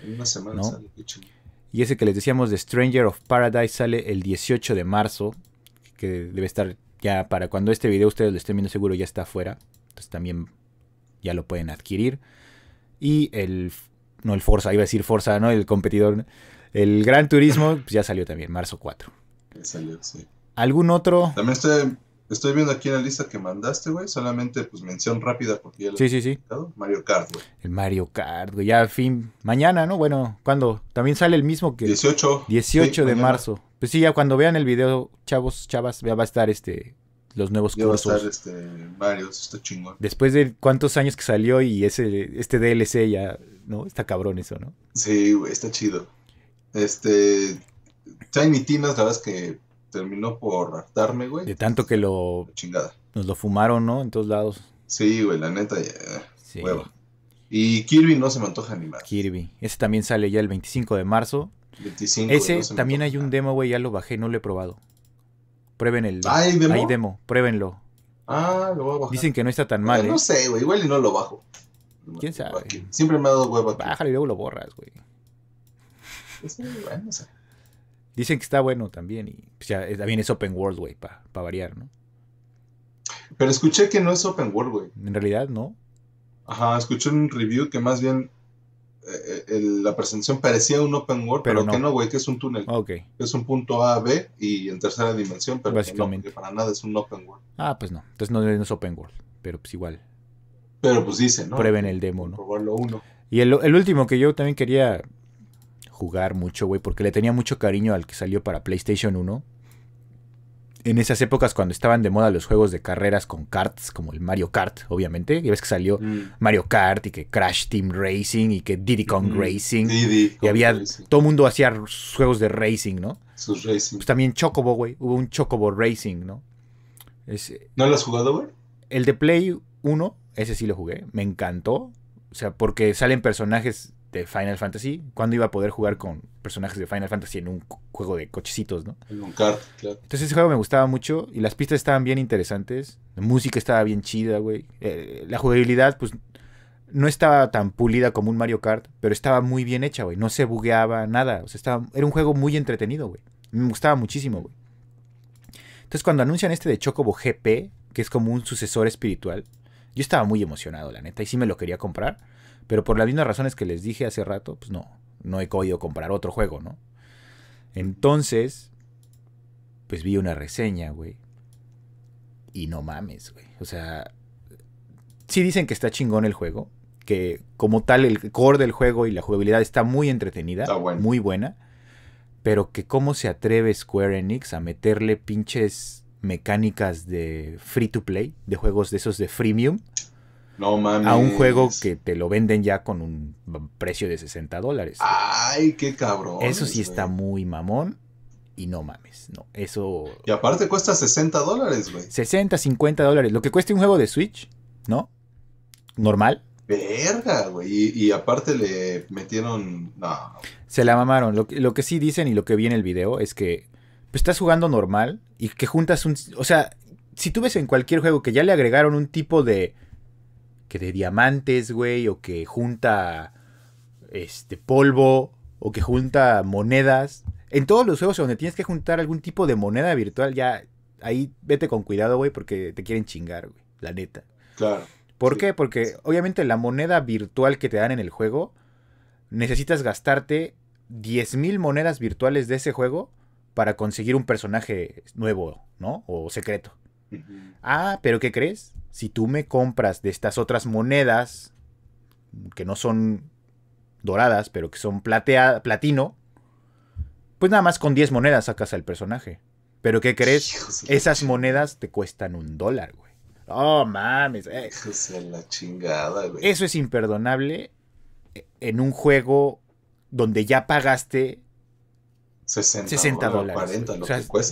En una semana sale, Y ese que les decíamos de Stranger of Paradise sale el 18 de marzo, que debe estar ya para cuando este video ustedes lo estén viendo seguro ya está afuera. Entonces también ya lo pueden adquirir y el, no el Forza, iba a decir Forza, ¿no? El competidor, el Gran Turismo, pues ya salió también, marzo 4. Salió, sí. ¿Algún otro? También estoy, estoy viendo aquí en la lista que mandaste, güey, solamente pues mención rápida porque ya lo sí, sí, sí. Mario Kart, güey. El Mario Kart, güey, ya fin, mañana, ¿no? Bueno, ¿cuándo? También sale el mismo que... 18. 18 de marzo. Pues sí, ya cuando vean el video, chavos, chavas, ya va a estar este los nuevos que a este, varios, está chingón. Después de cuántos años que salió y ese, este DLC ya, ¿no? Está cabrón eso, ¿no? Sí, güey, está chido. Este, Tiny Tinas, la verdad es que terminó por hartarme, güey. De tanto que lo... Chingada. Nos lo fumaron, ¿no? En todos lados. Sí, güey, la neta, ya, sí. Y Kirby no se me antoja ni más. Kirby. Ese también sale ya el 25 de marzo. 25, Ese también hay un demo, güey, ya lo bajé, no lo he probado. Prueben el. demo? demo, pruébenlo. Ah, lo voy a bajar. Dicen que no está tan mal. No ¿eh? sé, güey, igual y no lo bajo. ¿Quién sabe? Siempre me ha dado huevo. Bájalo y luego lo borras, güey. Es muy bueno, o sea. Dicen que está bueno también y pues, ya, eh, también es open world, güey, para variar, ¿no? Pero escuché que no es open world, güey. En realidad, ¿no? Ajá, escuché un review que más bien eh, eh, la presentación parecía un open world, pero, que no, güey, que es un túnel. Ok. Es un punto A, B y en tercera dimensión, pero Que para nada es un open world. Ah, pues no, entonces no, es open world, pero pues igual. Pero pues dice, ¿no? Prueben el demo, ¿no? uno. Y el, el último que yo también quería jugar mucho, güey, porque le tenía mucho cariño al que salió para PlayStation 1, en esas épocas cuando estaban de moda los juegos de carreras con karts, como el Mario Kart, obviamente. Ya ves que salió mm. Mario Kart y que Crash Team Racing y que Diddy Kong Racing. Diddy y había. Todo el mundo hacía juegos de racing, ¿no? Sus racing. Pues también Chocobo, güey. Hubo un Chocobo Racing, ¿no? Eh, ¿No lo has jugado, güey? El de Play 1, ese sí lo jugué. Me encantó. O sea, porque salen personajes de Final Fantasy, cuando iba a poder jugar con personajes de Final Fantasy en un juego de cochecitos, no? En un kart, claro. Entonces ese juego me gustaba mucho y las pistas estaban bien interesantes, la música estaba bien chida, güey. Eh, la jugabilidad, pues, no estaba tan pulida como un Mario Kart, pero estaba muy bien hecha, güey. No se bugueaba nada. O sea, estaba, era un juego muy entretenido, güey. Me gustaba muchísimo, güey. Entonces cuando anuncian este de Chocobo GP, que es como un sucesor espiritual, yo estaba muy emocionado, la neta, y sí me lo quería comprar. Pero por las mismas razones que les dije hace rato, pues no, no he podido comprar otro juego, ¿no? Entonces, pues vi una reseña, güey. Y no mames, güey. O sea, sí dicen que está chingón el juego, que como tal el core del juego y la jugabilidad está muy entretenida, muy buena, pero que cómo se atreve Square Enix a meterle pinches mecánicas de free to play, de juegos de esos de freemium, no mames. A un juego que te lo venden ya con un precio de 60 dólares. Ay, qué cabrón. Eso sí está muy mamón. Y no mames, no, eso... Y aparte cuesta 60 dólares, güey. 60, 50 dólares, lo que cueste un juego de Switch, ¿no? Normal, Verga, güey. Y, aparte le metieron. Se la mamaron. Lo, que sí dicen y lo que vi en el video es que pues, estás jugando normal y que juntas un. O sea, si tú ves en cualquier juego que ya le agregaron un tipo de que de diamantes, güey, o que junta este polvo, o que junta monedas. En todos los juegos donde tienes que juntar algún tipo de moneda virtual, ya ahí vete con cuidado, güey, porque te quieren chingar, güey, la neta. Claro. ¿Por qué? Porque obviamente la moneda virtual que te dan en el juego, necesitas gastarte 10.000 monedas virtuales de ese juego para conseguir un personaje nuevo, ¿no? O secreto. Ah, pero ¿qué crees? Si tú me compras de estas otras monedas, que no son doradas, pero que son platea, platino, pues nada más con 10 monedas sacas al personaje. Pero ¿qué crees? Esas monedas te cuestan un dólar, güey. Oh, mames. es eh. La chingada, güey. Eso es imperdonable en un juego donde ya pagaste 60, dólares. esto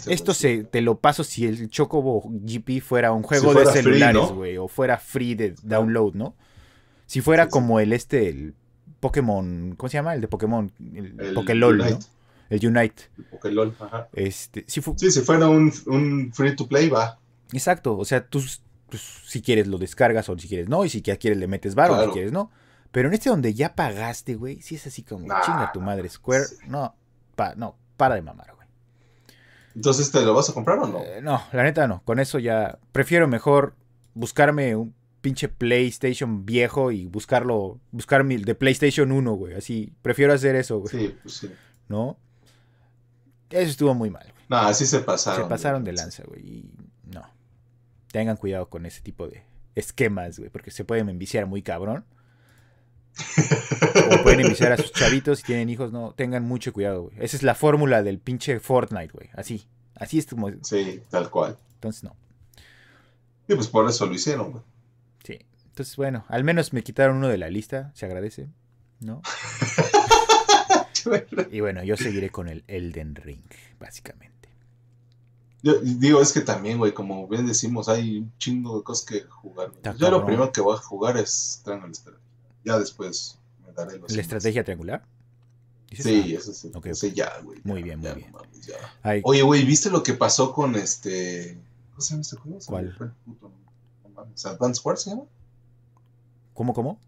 pues, se, te lo paso si el Chocobo GP fuera un juego de celulares, güey, o fuera free de download, ¿no? Si fuera como el este, el Pokémon, ¿cómo se llama? El de Pokémon, el, el Pokélol, El Unite. El Pokélol, ajá. Este, si sí, si fuera un, free to play, va. Exacto, o sea, tú, pues, si quieres lo descargas o si quieres no, y si quieres le metes bar O si quieres no. Pero en este donde ya pagaste, güey, si es así como, chinga tu madre, Square, no, pa, no, para de mamar, güey. Entonces, ¿te lo vas a comprar o no? Eh, no, la neta no. Con eso ya prefiero mejor buscarme un pinche PlayStation viejo y buscarlo, buscar mi, de PlayStation 1, güey. Así, prefiero hacer eso, güey. Sí, pues sí. ¿No? Eso estuvo muy mal. Güey. No, así se pasaron. Se pasaron de lanza, güey. Y no. Tengan cuidado con ese tipo de esquemas, güey, porque se pueden enviciar muy cabrón o pueden iniciar a sus chavitos si tienen hijos, no, tengan mucho cuidado, güey. Esa es la fórmula del pinche Fortnite, güey. Así, así es como... Sí, tal cual. Entonces, no. Y pues por eso lo hicieron, güey. Sí, entonces, bueno, al menos me quitaron uno de la lista, se agradece, ¿no? *laughs* y bueno, yo seguiré con el Elden Ring, básicamente. Yo digo, es que también, güey, como bien decimos, hay un chingo de cosas que jugar. Yo lo primero que voy a jugar es el ya después me daré los. ¿La estrategia triangular? Sí, eso sí. Okay. ya, güey. Muy bien, muy bien. Oye, güey, ¿viste lo que pasó con este. ¿Cómo se llama este juego? ¿Cuál? ¿Advanced Wars se llama? ¿Cómo, cómo?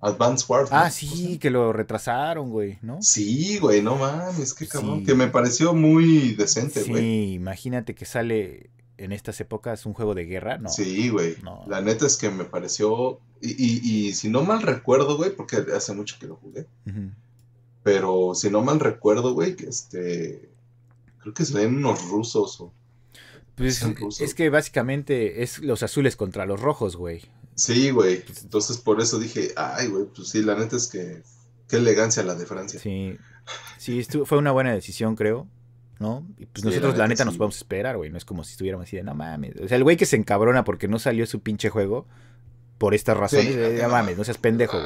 Advanced Wars. Ah, sí, que lo retrasaron, güey, ¿no? Sí, güey, no mames, qué cabrón. Que me pareció muy decente, güey. Sí, imagínate que sale en estas épocas un juego de guerra, no. Sí, güey. La neta es que me pareció. Y, y, si no mal recuerdo, güey, porque hace mucho que lo jugué. Pero si no mal recuerdo, güey, que este. Creo que se ven unos rusos Pues es que básicamente es los azules contra los rojos, güey. Sí, güey. Pues, Entonces por eso dije, ay, güey, pues sí, la neta es que qué elegancia la de Francia. Sí, sí, fue una buena decisión, creo. ¿no? Y pues nosotros, la, neta, nos podemos esperar, güey. No es como si estuviéramos así de, no mames. O sea, el güey que se encabrona porque no salió su pinche juego por estas razones, eh, no mames, no seas pendejo,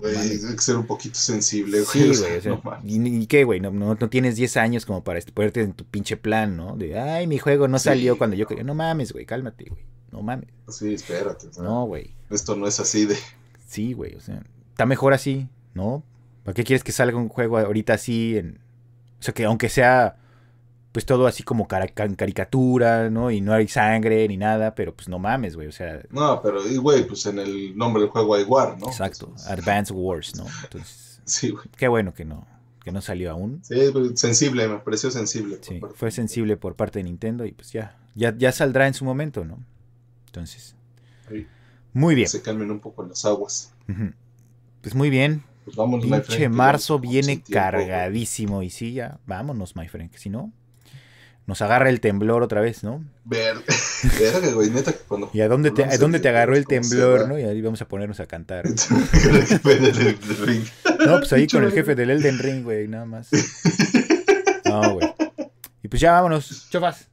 güey. hay que ser un poquito sensible, güey. Sí, güey. ¿y, qué, güey? No, tienes 10 años como para este, ponerte en tu pinche plan, ¿no? De, ay, mi juego no salió cuando yo quería. No mames, güey, cálmate, güey. No mames. Sí, espérate. No, güey. Esto no es así de. Sí, güey. O sea, está mejor así, ¿no? ¿Para qué quieres que salga un juego ahorita así? O sea, que aunque sea pues todo así como caricatura, ¿no? Y no hay sangre ni nada, pero pues no mames, güey, o sea... No, pero, güey, pues en el nombre del juego hay War, ¿no? Exacto, pues, Advanced Wars, ¿no? Entonces, sí, güey. Qué bueno que no, que no salió aún. Sí, sensible, me pareció sensible. Sí, fue sensible por parte de Nintendo y pues ya, ya, ya saldrá en su momento, ¿no? Entonces... Muy bien. Se calmen un poco las aguas. Pues muy bien, pues vámonos, my friend, marzo viene cargadísimo. Y sí, ya, vámonos, my friend. Si no, nos agarra el temblor otra vez, ¿no? Verde. *laughs* güey, neta, ¿Y a dónde te, agarró el temblor, no? Y ahí vamos a ponernos a cantar. *laughs* no, pues ahí *laughs* con el jefe del Elden Ring, güey, nada más. No, güey. Y pues ya vámonos, chofas.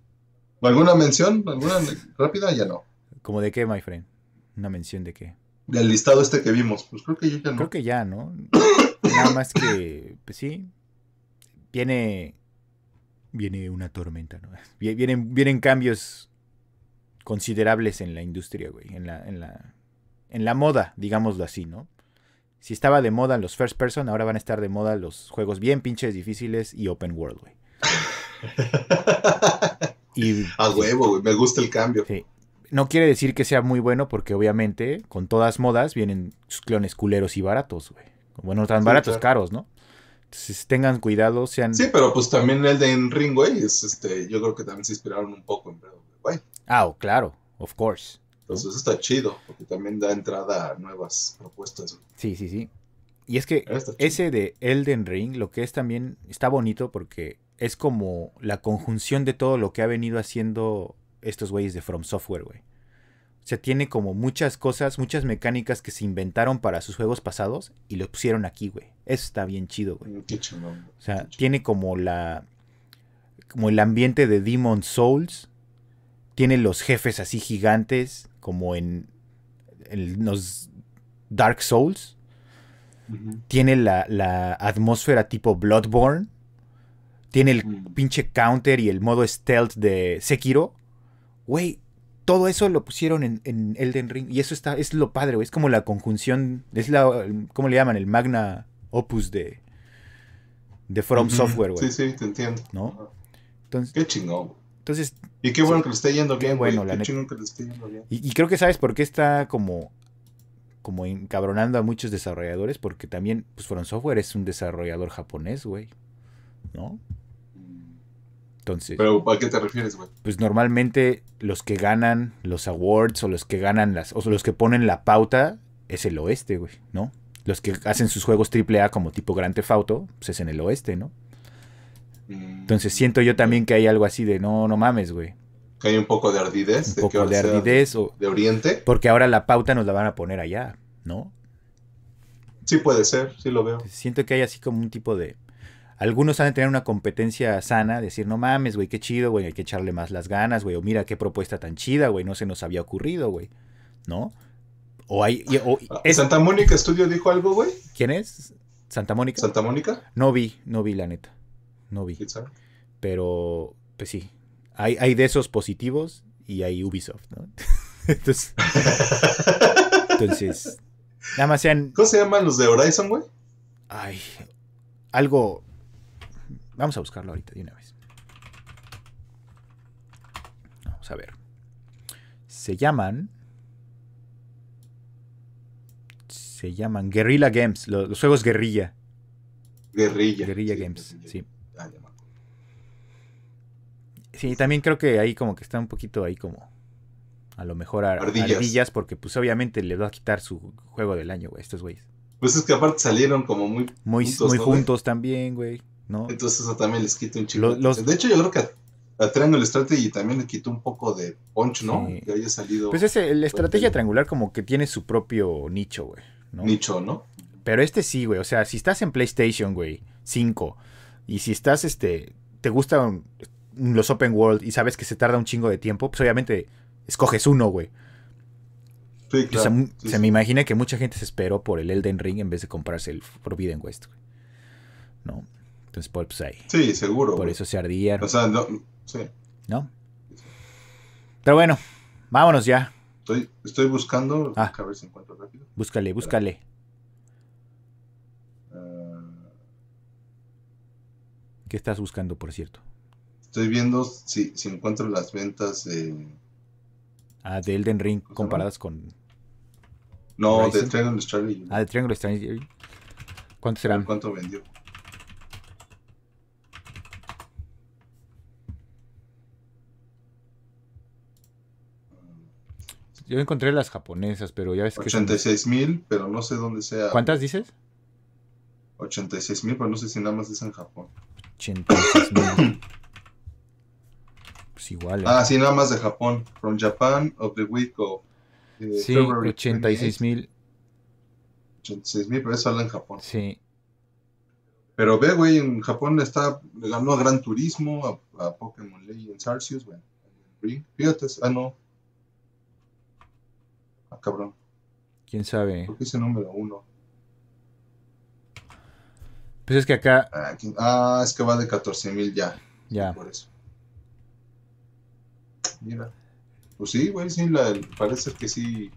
¿Alguna mención? ¿Alguna rápida? Ya no. ¿Como de qué, my friend? ¿Una mención de qué? Del listado este que vimos. Pues creo que ya no. Creo que ya, ¿no? *coughs* nada más que, pues sí, viene viene una tormenta, ¿no? *laughs* Vienen, vienen cambios considerables en la industria, güey, en la, en la, en la moda, digámoslo así, ¿no? Si estaba de moda los first person, ahora van a estar de moda los juegos bien pinches difíciles y open world, güey. *laughs* a huevo, güey, me gusta el cambio. Sí. No quiere decir que sea muy bueno porque obviamente con todas modas vienen clones culeros y baratos, güey. Bueno, tan baratos, caros, ¿no? tengan cuidado, sean... Sí, pero pues también el de Ring, güey, este, yo creo que también se inspiraron un poco en güey. Ah, oh, claro, of course. Entonces está chido, porque también da entrada a nuevas propuestas. Sí, sí, sí. Y es que ese de Elden Ring, lo que es también, está bonito porque es como la conjunción de todo lo que ha venido haciendo estos güeyes de From Software, güey sea, tiene como muchas cosas, muchas mecánicas que se inventaron para sus juegos pasados y lo pusieron aquí, güey. Eso está bien chido, güey. Mm, o sea, tiene como la. como el ambiente de Demon Souls. Tiene los jefes así gigantes, como en, en los Dark Souls. Tiene la, la, atmósfera tipo Bloodborne. Tiene el mm. pinche counter y el modo stealth de Sekiro. Güey, todo eso lo pusieron en, Elden Ring. Y eso está, es lo padre, güey. Es como la conjunción. Es la. ¿Cómo le llaman? El magna opus de. De From Software, güey. Sí, sí, te entiendo. ¿No? Entonces, qué chingón. Entonces. Y qué bueno que le esté yendo bien, güey. chingón que le esté Y, creo que sabes por qué está como. Como encabronando a muchos desarrolladores. Porque también, pues From Software es un desarrollador japonés, güey. ¿No? Entonces, ¿Pero a qué te refieres, güey? Pues normalmente los que ganan los awards o los que ganan las. o los que ponen la pauta es el oeste, güey, ¿no? Los que hacen sus juegos AAA como tipo grande fauto pues es en el oeste, ¿no? Mm. Entonces siento yo también que hay algo así de no, no mames, güey. Que hay un poco de ardidez. Un poco de ardidez. de Oriente. Porque ahora la pauta nos la van a poner allá, ¿no? Sí puede ser, sí lo veo. Siento que hay así como un tipo de algunos han de tener una competencia sana, decir, no mames, güey, qué chido, güey, hay que echarle más las ganas, güey, o mira qué propuesta tan chida, güey, no se nos había ocurrido, güey, ¿no? O hay... Ah, ¿Santa Mónica Studio dijo algo, güey? ¿Quién es? ¿Santa Mónica? ¿Santa Mónica? No vi, no vi, la neta, no vi. Pero, pues sí, hay, hay de esos positivos y hay Ubisoft, ¿no? *laughs* entonces, entonces, nada más sean... ¿Cómo se llaman los de Horizon, güey? Ay, algo Vamos a buscarlo ahorita de una vez. Vamos a ver. Se llaman. Se llaman Guerrilla Games, los, juegos guerrilla. Guerrilla. Guerrilla Games, sí. Ah, sí, también creo que ahí como que está un poquito ahí como a lo mejor a ardillas. porque pues obviamente le va a quitar su juego del año, güey, estos güeyes. Pues es que aparte salieron como muy muy juntos, también, güey. Entonces eso también les quita un chingo De hecho, yo creo que a, Triangle Strategy también le quitó un poco de punch, ¿no? Que haya salido. Pues la estrategia triangular como que tiene su propio nicho, güey. Nicho, ¿no? Pero este sí, güey. O sea, si estás en PlayStation, güey, 5, y si estás, este, te gustan los open world y sabes que se tarda un chingo de tiempo, pues obviamente escoges uno, güey. Sí, claro. se me imagina que mucha gente se esperó por el Elden Ring en vez de comprarse el Forbidden West, güey. ¿No? pues, ahí. Sí, seguro. Por eso se ardían. O sea, no, sí. ¿No? Pero bueno, vámonos ya. Estoy, estoy buscando. Ah. A ver si encuentro rápido. Búscale, búscale. Ah. ¿Qué estás buscando, por cierto? Estoy viendo si, si encuentro las ventas de. Ah, de Elden Ring comparadas con. No, de Triangle Strange. Ah, de Triangle Strange. ¿Cuánto serán? ¿Cuánto vendió? Yo encontré las japonesas, pero ya ves que... 86 pero no sé dónde sea. ¿Cuántas dices? 86.000, pero no sé si nada más es en Japón. 86.000. mil. *coughs* pues igual. ¿eh? Ah, sí, nada más de Japón. From Japan of the Week of... Eh, sí, 86 mil. 86 mil, pero eso habla en Japón. Sí. Pero ve, güey, en Japón está, ganó a Gran Turismo, a, a Pokémon Legends Arceus, güey. Fíjate, ah, no, cabrón. ¿Quién sabe? ¿Por qué ese número uno? Pues es que acá... Ah, ah es que va de 14.000 ya. Ya. por eso. Mira. Pues sí, güey, sí, parece que sí,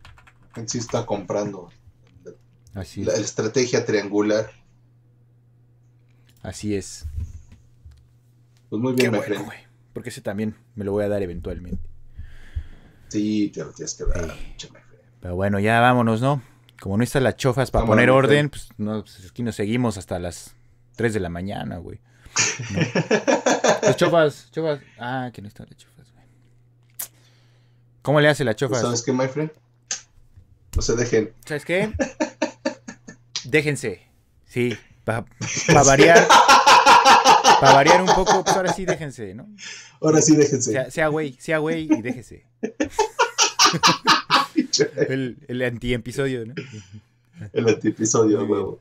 está comprando. Así la, estrategia triangular. Así es. Pues muy bien, Porque ese también me lo voy a dar eventualmente. Sí, te lo tienes que dar, eh. Pero bueno, ya vámonos, ¿no? Como no están las chofas para poner orden, pues, no, aquí pues, nos seguimos hasta las 3 de la mañana, güey. las pues, chofas, chofas. Ah, que no están las chofas, güey. ¿Cómo le hace la chofas? Pues, ¿Sabes qué, my friend? No se dejen. ¿Sabes qué? Déjense. Sí, para variar. Para variar un poco, pues ahora sí déjense, ¿no? Ahora sí déjense. Sea, sea güey, sea güey y déjese el, el anti-episodio, ¿no? *laughs* El anti-episodio, huevo.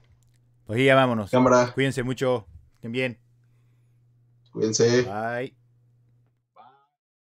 Pues ya vámonos. Cámara. Cuídense mucho. Estén bien. Cuídense. Bye.